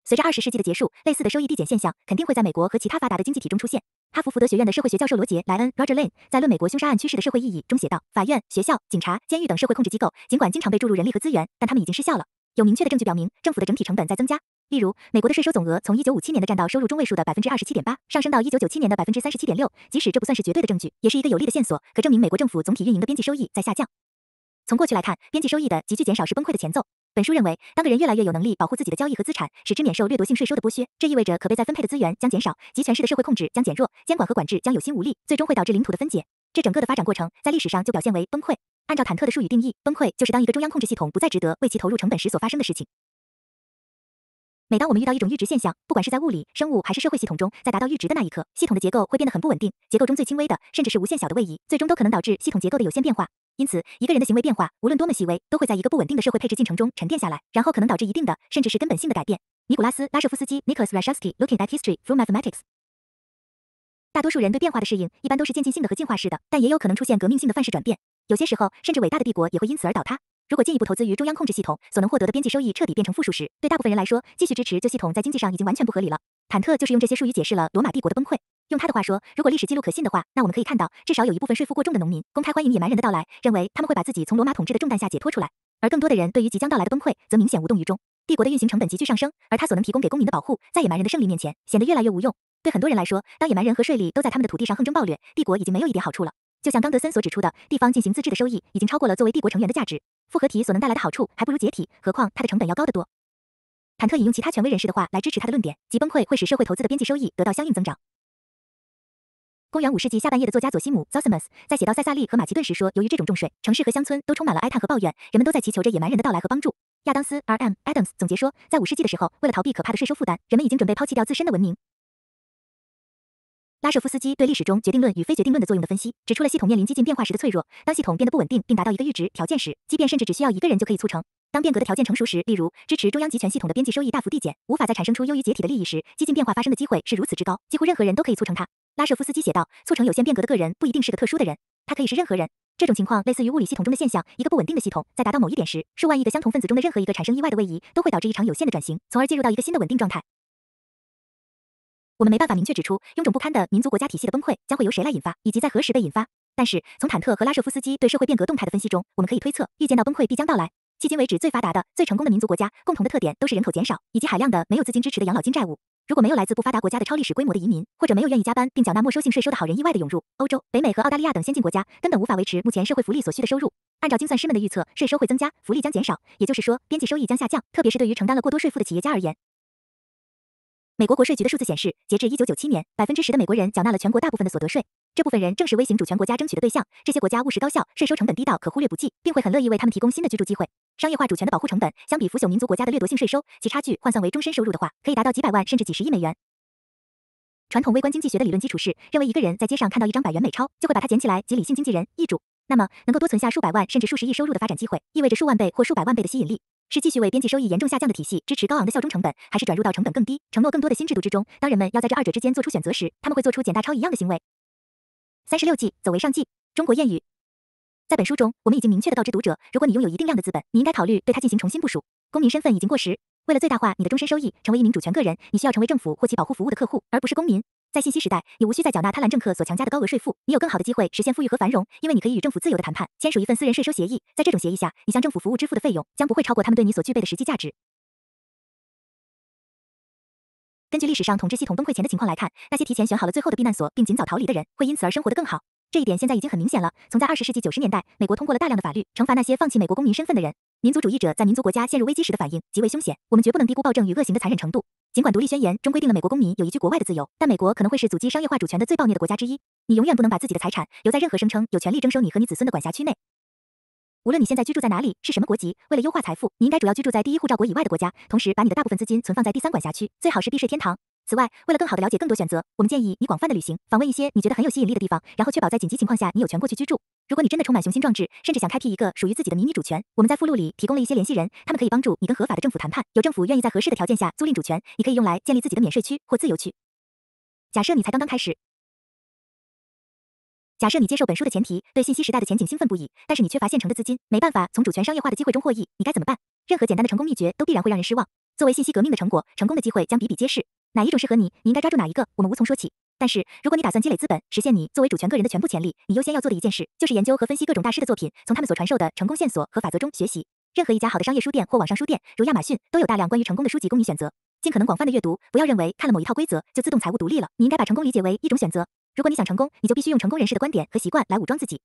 随着二十世纪的结束，类似的收益递减现象肯定会在美国和其他发达的经济体中出现。哈佛福德学院的社会学教授罗杰·莱恩 （Roger Lane） 在《论美国凶杀案趋势的社会意义》中写道：“法院、学校、警察、监狱等社会控制机构，尽管经常被注入人力和资源，但他们已经失效了。有明确的证据表明，政府的整体成本在增加。”例如，美国的税收总额从一九五七年的占到收入中位数的百分之二十七点八，上升到一九九七年的百分之三十七点六。即使这不算是绝对的证据，也是一个有力的线索，可证明美国政府总体运营的边际收益在下降。从过去来看，边际收益的急剧减少是崩溃的前奏。本书认为，当个人越来越有能力保护自己的交易和资产，使之免受掠夺性税收的剥削，这意味着可被再分配的资源将减少，集权式的社会控制将减弱，监管和管制将有心无力，最终会导致领土的分解。这整个的发展过程在历史上就表现为崩溃。按照坦特的术语定义，崩溃就是当一个中央控制系统不再值得为其投入成本时所发生的事情。每当我们遇到一种阈值现象，不管是在物理、生物还是社会系统中，在达到阈值的那一刻，系统的结构会变得很不稳定。结构中最轻微的，甚至是无限小的位移，最终都可能导致系统结构的有限变化。因此，一个人的行为变化，无论多么细微，都会在一个不稳定的社会配置进程中沉淀下来，然后可能导致一定的，甚至是根本性的改变。尼古拉斯·拉舍夫斯基 （Nicholas r a s h e v s k y l o o k i n g at history through mathematics。大多数人对变化的适应，一般都是渐进性的和进化式的，但也有可能出现革命性的范式转变。有些时候，甚至伟大的帝国也会因此而倒塌。如果进一步投资于中央控制系统所能获得的边际收益彻底变成负数时，对大部分人来说，继续支持旧系统在经济上已经完全不合理了。忐忑就是用这些术语解释了罗马帝国的崩溃。用他的话说，如果历史记录可信的话，那我们可以看到，至少有一部分税负过重的农民公开欢迎野蛮人的到来，认为他们会把自己从罗马统治的重担下解脱出来；而更多的人对于即将到来的崩溃则明显无动于衷。帝国的运行成本急剧上升，而他所能提供给公民的保护，在野蛮人的胜利面前显得越来越无用。对很多人来说，当野蛮人和税吏都在他们的土地上横征暴掠，帝国已经没有一点好处了。就像冈德森所指出的，地方进行自治的收益已经超过了作为帝国成员的价值。复合体所能带来的好处，还不如解体，何况它的成本要高得多。坦特引用其他权威人士的话来支持他的论点，即崩溃会使社会投资的边际收益得到相应增长。公元五世纪下半叶的作家佐西姆 （Zosimus） 在写到塞萨利和马其顿时说：“由于这种重税，城市和乡村都充满了哀叹和抱怨，人们都在祈求着野蛮人的到来和帮助。”亚当斯 （R.M. Adams） 总结说，在五世纪的时候，为了逃避可怕的税收负担，人们已经准备抛弃掉自身的文明。拉舍夫斯基对历史中决定论与非决定论的作用的分析，指出了系统面临激进变化时的脆弱。当系统变得不稳定并达到一个阈值条件时，即变甚至只需要一个人就可以促成。当变革的条件成熟时，例如支持中央集权系统的边际收益大幅递减，无法再产生出优于解体的利益时，激进变化发生的机会是如此之高，几乎任何人都可以促成它。拉舍夫斯基写道，促成有限变革的个人不一定是个特殊的人，他可以是任何人。这种情况类似于物理系统中的现象：一个不稳定的系统在达到某一点时，数万亿的相同分子中的任何一个产生意外的位移，都会导致一场有限的转型，从而进入到一个新的稳定状态。我们没办法明确指出臃肿不堪的民族国家体系的崩溃将会由谁来引发，以及在何时被引发。但是，从坦特和拉舍夫斯基对社会变革动态的分析中，我们可以推测、预见到崩溃必将到来。迄今为止最发达的、最成功的民族国家共同的特点都是人口减少以及海量的没有资金支持的养老金债务。如果没有来自不发达国家的超历史规模的移民，或者没有愿意加班并缴纳没收性税收的好人意外的涌入，欧洲、北美和澳大利亚等先进国家根本无法维持目前社会福利所需的收入。按照精算师们的预测，税收会增加，福利将减少，也就是说，边际收益将下降，特别是对于承担了过多税负的企业家而言。美国国税局的数字显示，截至一九九七年，百分之十的美国人缴纳了全国大部分的所得税。这部分人正是微型主权国家争取的对象。这些国家务实高效，税收成本低到可忽略不计，并会很乐意为他们提供新的居住机会。商业化主权的保护成本，相比腐朽民族国家的掠夺性税收，其差距换算为终身收入的话，可以达到几百万甚至几十亿美元。传统微观经济学的理论基础是，认为一个人在街上看到一张百元美钞，就会把它捡起来及理性经纪人易主。那么，能够多存下数百万甚至数十亿收入的发展机会，意味着数万倍或数百万倍的吸引力。是继续为边际收益严重下降的体系支持高昂的效忠成本，还是转入到成本更低、承诺更多的新制度之中？当人们要在这二者之间做出选择时，他们会做出捡大钞一样的行为。三十六计，走为上计。中国谚语。在本书中，我们已经明确的告知读者，如果你拥有一定量的资本，你应该考虑对它进行重新部署。公民身份已经过时。为了最大化你的终身收益，成为一名主权个人，你需要成为政府或其保护服务的客户，而不是公民。在信息时代，你无需再缴纳贪婪政客所强加的高额税负，你有更好的机会实现富裕和繁荣，因为你可以与政府自由的谈判，签署一份私人税收协议。在这种协议下，你向政府服务支付的费用将不会超过他们对你所具备的实际价值。根据历史上统治系统崩溃前的情况来看，那些提前选好了最后的避难所并尽早逃离的人，会因此而生活得更好。这一点现在已经很明显了。从在二十世纪九十年代，美国通过了大量的法律，惩罚那些放弃美国公民身份的人。民族主义者在民族国家陷入危机时的反应极为凶险，我们绝不能低估暴政与恶行的残忍程度。尽管独立宣言中规定了美国公民有一句国外的自由，但美国可能会是阻击商业化主权的最暴虐的国家之一。你永远不能把自己的财产留在任何声称有权利征收你和你子孙的管辖区内。无论你现在居住在哪里，是什么国籍，为了优化财富，你应该主要居住在第一护照国以外的国家，同时把你的大部分资金存放在第三管辖区，最好是避税天堂。此外，为了更好的了解更多选择，我们建议你广泛的旅行，访问一些你觉得很有吸引力的地方，然后确保在紧急情况下你有权过去居住。如果你真的充满雄心壮志，甚至想开辟一个属于自己的迷你主权，我们在附录里提供了一些联系人，他们可以帮助你跟合法的政府谈判。有政府愿意在合适的条件下租赁主权，你可以用来建立自己的免税区或自由区。假设你才刚刚开始，假设你接受本书的前提，对信息时代的前景兴奋不已，但是你缺乏现成的资金，没办法从主权商业化的机会中获益，你该怎么办？任何简单的成功秘诀都必然会让人失望。作为信息革命的成果，成功的机会将比比皆是。哪一种适合你？你应该抓住哪一个？我们无从说起。但是，如果你打算积累资本，实现你作为主权个人的全部潜力，你优先要做的一件事就是研究和分析各种大师的作品，从他们所传授的成功线索和法则中学习。任何一家好的商业书店或网上书店，如亚马逊，都有大量关于成功的书籍供你选择。尽可能广泛的阅读，不要认为看了某一套规则就自动财务独立了。你应该把成功理解为一种选择。如果你想成功，你就必须用成功人士的观点和习惯来武装自己。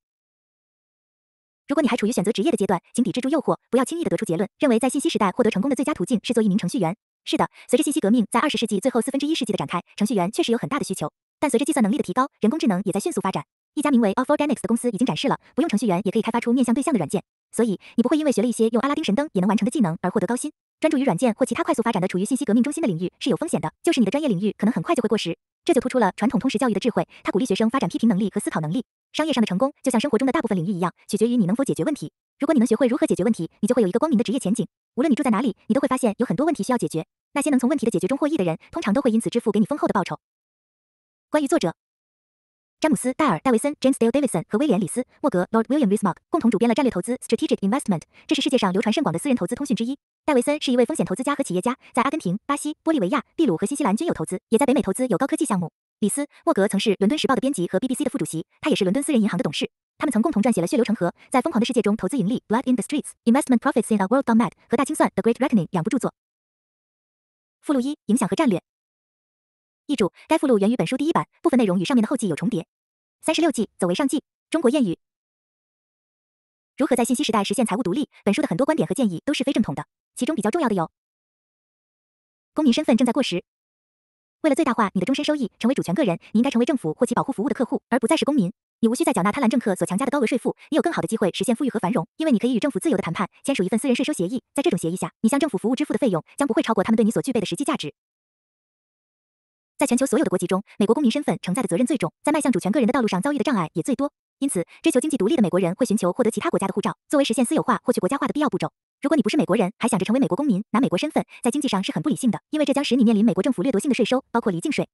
如果你还处于选择职业的阶段，请抵制住诱惑，不要轻易的得出结论，认为在信息时代获得成功的最佳途径是做一名程序员。是的，随着信息革命在二十世纪最后四分之一世纪的展开，程序员确实有很大的需求。但随着计算能力的提高，人工智能也在迅速发展。一家名为 AlphaGenics 的公司已经展示了，不用程序员也可以开发出面向对象的软件。所以你不会因为学了一些用阿拉丁神灯也能完成的技能而获得高薪。专注于软件或其他快速发展的、处于信息革命中心的领域是有风险的，就是你的专业领域可能很快就会过时。这就突出了传统通识教育的智慧，它鼓励学生发展批评能力和思考能力。商业上的成功，就像生活中的大部分领域一样，取决于你能否解决问题。如果你能学会如何解决问题，你就会有一个光明的职业前景。无论你住在哪里，你都会发现有很多问题需要解决。那些能从问题的解决中获益的人，通常都会因此支付给你丰厚的报酬。关于作者，詹姆斯·戴尔·戴维森 （James Dale Davidson） 和威廉·李斯·莫格 （Lord William Rismock） 共同主编了《战略投资》（Strategic Investment），这是世界上流传甚广的私人投资通讯之一。戴维森是一位风险投资家和企业家，在阿根廷、巴西、玻利维亚、秘鲁和新西兰均有投资，也在北美投资有高科技项目。李斯·莫格曾是《伦敦时报》的编辑和 BBC 的副主席，他也是伦敦私人银行的董事。他们曾共同撰写了《血流成河》在疯狂的世界中投资盈利《Blood in the Streets Investment Profits in a World Gone Mad》和《大清算 The Great Reckoning》两部著作。附录一影响和战略。译注：该附录源于本书第一版，部分内容与上面的后记有重叠。三十六计走为上计，中国谚语。如何在信息时代实现财务独立？本书的很多观点和建议都是非正统的，其中比较重要的有：公民身份正在过时。为了最大化你的终身收益，成为主权个人，你应该成为政府或其保护服务的客户，而不再是公民。你无需再缴纳贪婪政客所强加的高额税负，你有更好的机会实现富裕和繁荣，因为你可以与政府自由的谈判，签署一份私人税收协议。在这种协议下，你向政府服务支付的费用将不会超过他们对你所具备的实际价值。在全球所有的国籍中，美国公民身份承载的责任最重，在迈向主权个人的道路上遭遇的障碍也最多。因此，追求经济独立的美国人会寻求获得其他国家的护照，作为实现私有化获取国家化的必要步骤。如果你不是美国人，还想着成为美国公民，拿美国身份，在经济上是很不理性的，因为这将使你面临美国政府掠夺性的税收，包括离境税。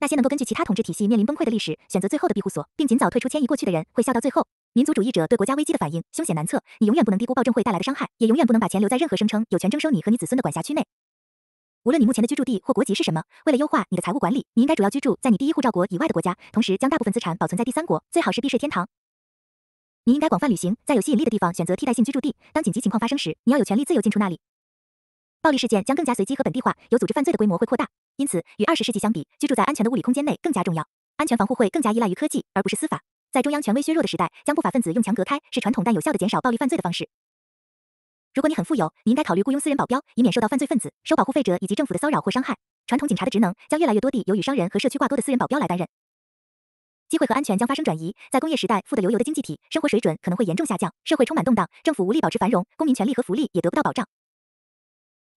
那些能够根据其他统治体系面临崩溃的历史选择最后的庇护所，并尽早退出迁移过去的人会笑到最后。民族主义者对国家危机的反应凶险难测，你永远不能低估暴政会带来的伤害，也永远不能把钱留在任何声称有权征收你和你子孙的管辖区内。无论你目前的居住地或国籍是什么，为了优化你的财务管理，你应该主要居住在你第一护照国以外的国家，同时将大部分资产保存在第三国，最好是避税天堂。你应该广泛旅行，在有吸引力的地方选择替代性居住地。当紧急情况发生时，你要有权利自由进出那里。暴力事件将更加随机和本地化，有组织犯罪的规模会扩大。因此，与二十世纪相比，居住在安全的物理空间内更加重要。安全防护会更加依赖于科技，而不是司法。在中央权威削弱的时代，将不法分子用墙隔开，是传统但有效的减少暴力犯罪的方式。如果你很富有，你应该考虑雇佣私人保镖，以免受到犯罪分子、收保护费者以及政府的骚扰或伤害。传统警察的职能将越来越多地由与商人和社区挂钩的私人保镖来担任。机会和安全将发生转移。在工业时代，富得流油的经济体，生活水准可能会严重下降，社会充满动荡，政府无力保持繁荣，公民权利和福利也得不到保障。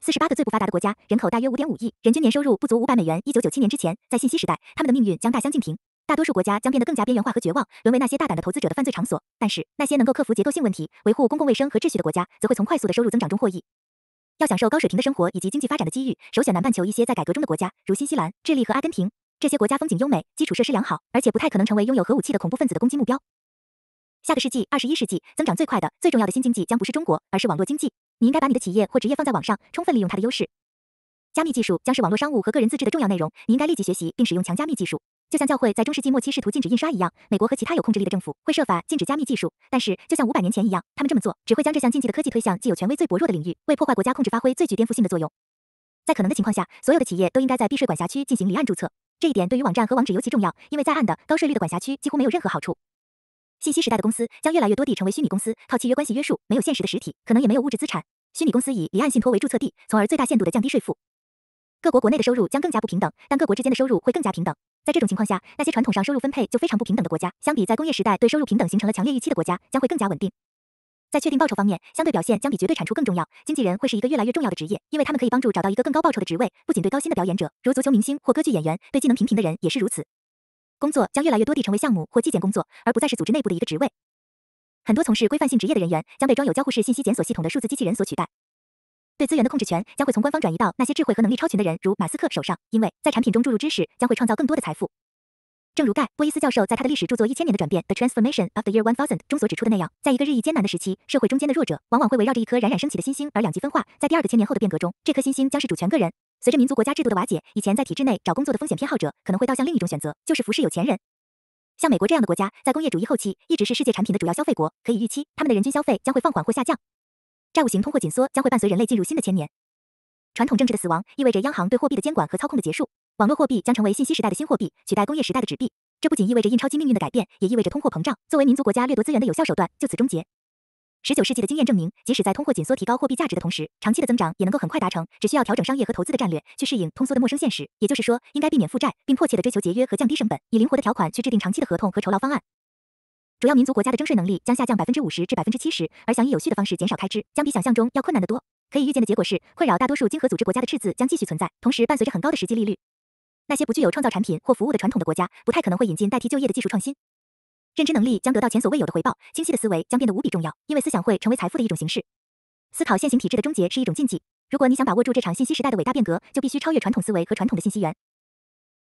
四十八个最不发达的国家，人口大约五点五亿，人均年收入不足五百美元。一九九七年之前，在信息时代，他们的命运将大相径庭。大多数国家将变得更加边缘化和绝望，沦为那些大胆的投资者的犯罪场所。但是，那些能够克服结构性问题、维护公共卫生和秩序的国家，则会从快速的收入增长中获益。要享受高水平的生活以及经济发展的机遇，首选南半球一些在改革中的国家，如新西兰、智利和阿根廷。这些国家风景优美，基础设施良好，而且不太可能成为拥有核武器的恐怖分子的攻击目标。下个世纪，二十一世纪，增长最快的、最重要的新经济将不是中国，而是网络经济。你应该把你的企业或职业放在网上，充分利用它的优势。加密技术将是网络商务和个人自治的重要内容。你应该立即学习并使用强加密技术。就像教会在中世纪末期试图禁止印刷一样，美国和其他有控制力的政府会设法禁止加密技术。但是，就像五百年前一样，他们这么做只会将这项禁忌的科技推向既有权威最薄弱的领域，为破坏国家控制发挥最具颠覆性的作用。在可能的情况下，所有的企业都应该在避税管辖区进行离岸注册。这一点对于网站和网址尤其重要，因为在岸的高税率的管辖区几乎没有任何好处。信息时代的公司将越来越多地成为虚拟公司，靠契约关系约束，没有现实的实体，可能也没有物质资产。虚拟公司以离岸信托为注册地，从而最大限度的降低税负。各国国内的收入将更加不平等，但各国之间的收入会更加平等。在这种情况下，那些传统上收入分配就非常不平等的国家，相比在工业时代对收入平等形成了强烈预期的国家，将会更加稳定。在确定报酬方面，相对表现将比绝对产出更重要。经纪人会是一个越来越重要的职业，因为他们可以帮助找到一个更高报酬的职位，不仅对高薪的表演者，如足球明星或歌剧演员，对技能平平的人也是如此。工作将越来越多地成为项目或纪检工作，而不再是组织内部的一个职位。很多从事规范性职业的人员将被装有交互式信息检索系统的数字机器人所取代。对资源的控制权将会从官方转移到那些智慧和能力超群的人，如马斯克手上，因为在产品中注入知识将会创造更多的财富。正如盖·波伊斯教授在他的历史著作《一千年的转变》The Transformation of the Year One Thousand》中所指出的那样，在一个日益艰难的时期，社会中间的弱者往往会围绕着一颗冉冉升起的新星而两极分化。在第二个千年后的变革中，这颗新星将是主权个人。随着民族国家制度的瓦解，以前在体制内找工作的风险偏好者可能会倒向另一种选择，就是服侍有钱人。像美国这样的国家，在工业主义后期一直是世界产品的主要消费国，可以预期他们的人均消费将会放缓或下降。债务型通货紧缩将会伴随人类进入新的千年。传统政治的死亡意味着央行对货币的监管和操控的结束，网络货币将成为信息时代的新货币，取代工业时代的纸币。这不仅意味着印钞机命运的改变，也意味着通货膨胀作为民族国家掠夺资源的有效手段就此终结。十九世纪的经验证明，即使在通货紧缩提高货币价值的同时，长期的增长也能够很快达成，只需要调整商业和投资的战略，去适应通缩的陌生现实。也就是说，应该避免负债，并迫切地追求节约和降低成本，以灵活的条款去制定长期的合同和酬劳方案。主要民族国家的征税能力将下降百分之五十至百分之七十，而想以有序的方式减少开支，将比想象中要困难得多。可以预见的结果是，困扰大多数金合组织国家的赤字将继续存在，同时伴随着很高的实际利率。那些不具有创造产品或服务的传统的国家，不太可能会引进代替就业的技术创新。认知能力将得到前所未有的回报，清晰的思维将变得无比重要，因为思想会成为财富的一种形式。思考现行体制的终结是一种禁忌。如果你想把握住这场信息时代的伟大变革，就必须超越传统思维和传统的信息源。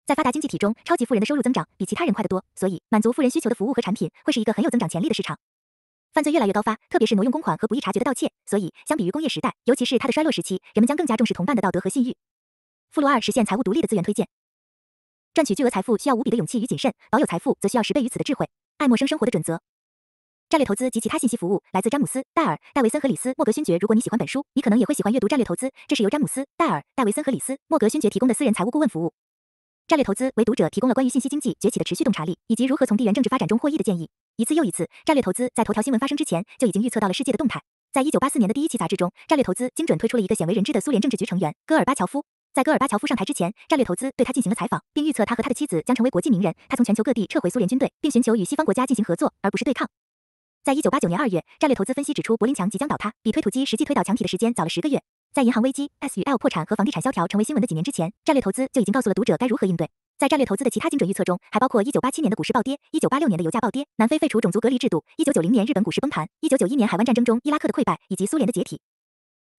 在发达经济体中，超级富人的收入增长比其他人快得多，所以满足富人需求的服务和产品会是一个很有增长潜力的市场。犯罪越来越高发，特别是挪用公款和不易察觉的盗窃，所以相比于工业时代，尤其是它的衰落时期，人们将更加重视同伴的道德和信誉。附录二：实现财务独立的资源推荐。赚取巨额财富需要无比的勇气与谨慎，保有财富则需要十倍于此的智慧。爱陌生生活的准则，战略投资及其他信息服务来自詹姆斯·戴尔、戴维森和里斯·莫格勋爵。如果你喜欢本书，你可能也会喜欢阅读《战略投资》，这是由詹姆斯·戴尔、戴维森和里斯·莫格勋爵提供的私人财务顾问服务。《战略投资》为读者提供了关于信息经济崛起的持续洞察力，以及如何从地缘政治发展中获益的建议。一次又一次，《战略投资》在头条新闻发生之前就已经预测到了世界的动态。在1984年的第一期杂志中，《战略投资》精准推出了一个鲜为人知的苏联政治局成员——戈尔巴乔夫。在戈尔巴乔夫上台之前，战略投资对他进行了采访，并预测他和他的妻子将成为国际名人。他从全球各地撤回苏联军队，并寻求与西方国家进行合作，而不是对抗。在一九八九年二月，战略投资分析指出柏林墙即将倒塌，比推土机实际推倒墙体的时间早了十个月。在银行危机、S 与 L 破产和房地产萧条成为新闻的几年之前，战略投资就已经告诉了读者该如何应对。在战略投资的其他精准预测中，还包括一九八七年的股市暴跌、一九八六年的油价暴跌、南非废除种族隔离制度、一九九零年日本股市崩盘、一九九一年海湾战争中伊拉克的溃败以及苏联的解体。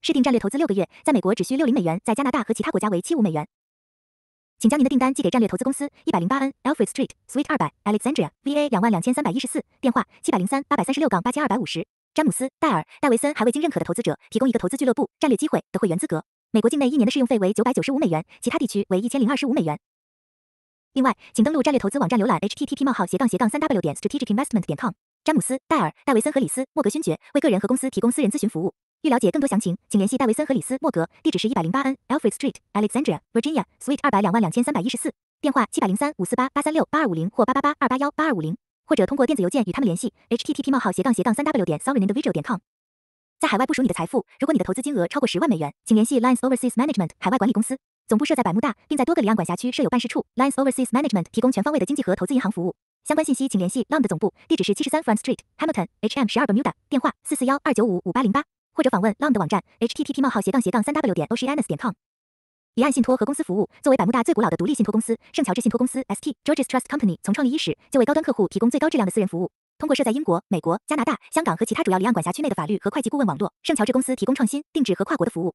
试定战略投资六个月，在美国只需六零美元，在加拿大和其他国家为七五美元。请将您的订单寄给战略投资公司，一百零八 N Alfred Street, Suite 二百 Alexandria, VA 两万两千三百一十四。电话七百零三八百三十六杠八千二百五十。詹姆斯·戴尔·戴维森还未经认可的投资者提供一个投资俱乐部战略机会的会员资格。美国境内一年的试用费为九百九十五美元，其他地区为一千零二十五美元。另外，请登录战略投资网站浏览 http: 斜杠斜杠三 w 点 stg r a t e investment c i 点 com。詹姆斯·戴尔·戴维森和里斯·莫格勋爵为个人和公司提供私人咨询服务。欲了解更多详情，请联系戴维森和李斯莫格，地址是一百零八 N Alfred Street, Alexandria, Virginia, Suite 二百两万两千三百一十四，电话七百零三五四八八三六八二五零或八八八二八幺八二五零，或者通过电子邮件与他们联系：http: 斜杠斜杠三 w 点 sorryindividual 点 com。在海外部署你的财富，如果你的投资金额超过十万美元，请联系 Lines Overseas Management 海外管理公司，总部设在百慕大，并在多个离岸管辖区设有办事处。Lines Overseas Management 提供全方位的经济和投资银行服务。相关信息，请联系 l u n 的总部，地址是七十三 Front Street, Hamilton, HM 十二 Bermuda，电话四四幺二九五五八零八。或者访问 Long 的网站 http:// 斜杠斜杠三 w 点 o c e a n u s 点 com。离岸信托和公司服务作为百慕大最古老的独立信托公司，圣乔治信托公司 （St. George's Trust Company） 从创立伊始就为高端客户提供最高质量的私人服务。通过设在英国、美国、加拿大、香港和其他主要离岸管辖区内的法律和会计顾问网络，圣乔治公司提供创新、定制和跨国的服务。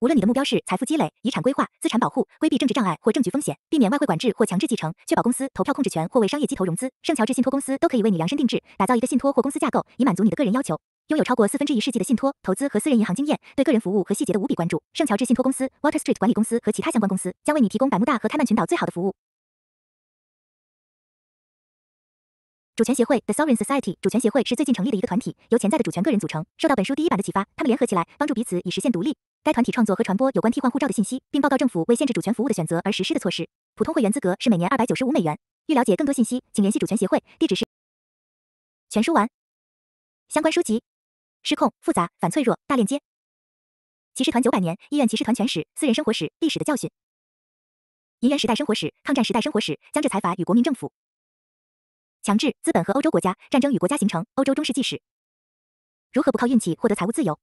无论你的目标是财富积累、遗产规划、资产保护、规避政治障碍或政局风险、避免外汇管制或强制继承、确保公司投票控制权或为商业机投融资，圣乔治信托公司都可以为你量身定制，打造一个信托或公司架构，以满足你的个人要求。拥有超过四分之一世纪的信托投资和私人银行经验，对个人服务和细节的无比关注。圣乔治信托公司、Water Street 管理公司和其他相关公司将为你提供百慕大和开曼群岛最好的服务。主权协会 The Sovereign Society，主权协会是最近成立的一个团体，由潜在的主权个人组成，受到本书第一版的启发，他们联合起来帮助彼此以实现独立。该团体创作和传播有关替换护照的信息，并报告政府为限制主权服务的选择而实施的措施。普通会员资格是每年二百九十五美元。欲了解更多信息，请联系主权协会，地址是。全书完。相关书籍。失控、复杂、反脆弱、大链接。骑士团九百年，医院骑士团全史、私人生活史、历史的教训。银元时代生活史、抗战时代生活史、江浙财阀与国民政府。强制资本和欧洲国家、战争与国家形成、欧洲中世纪史。如何不靠运气获得财务自由？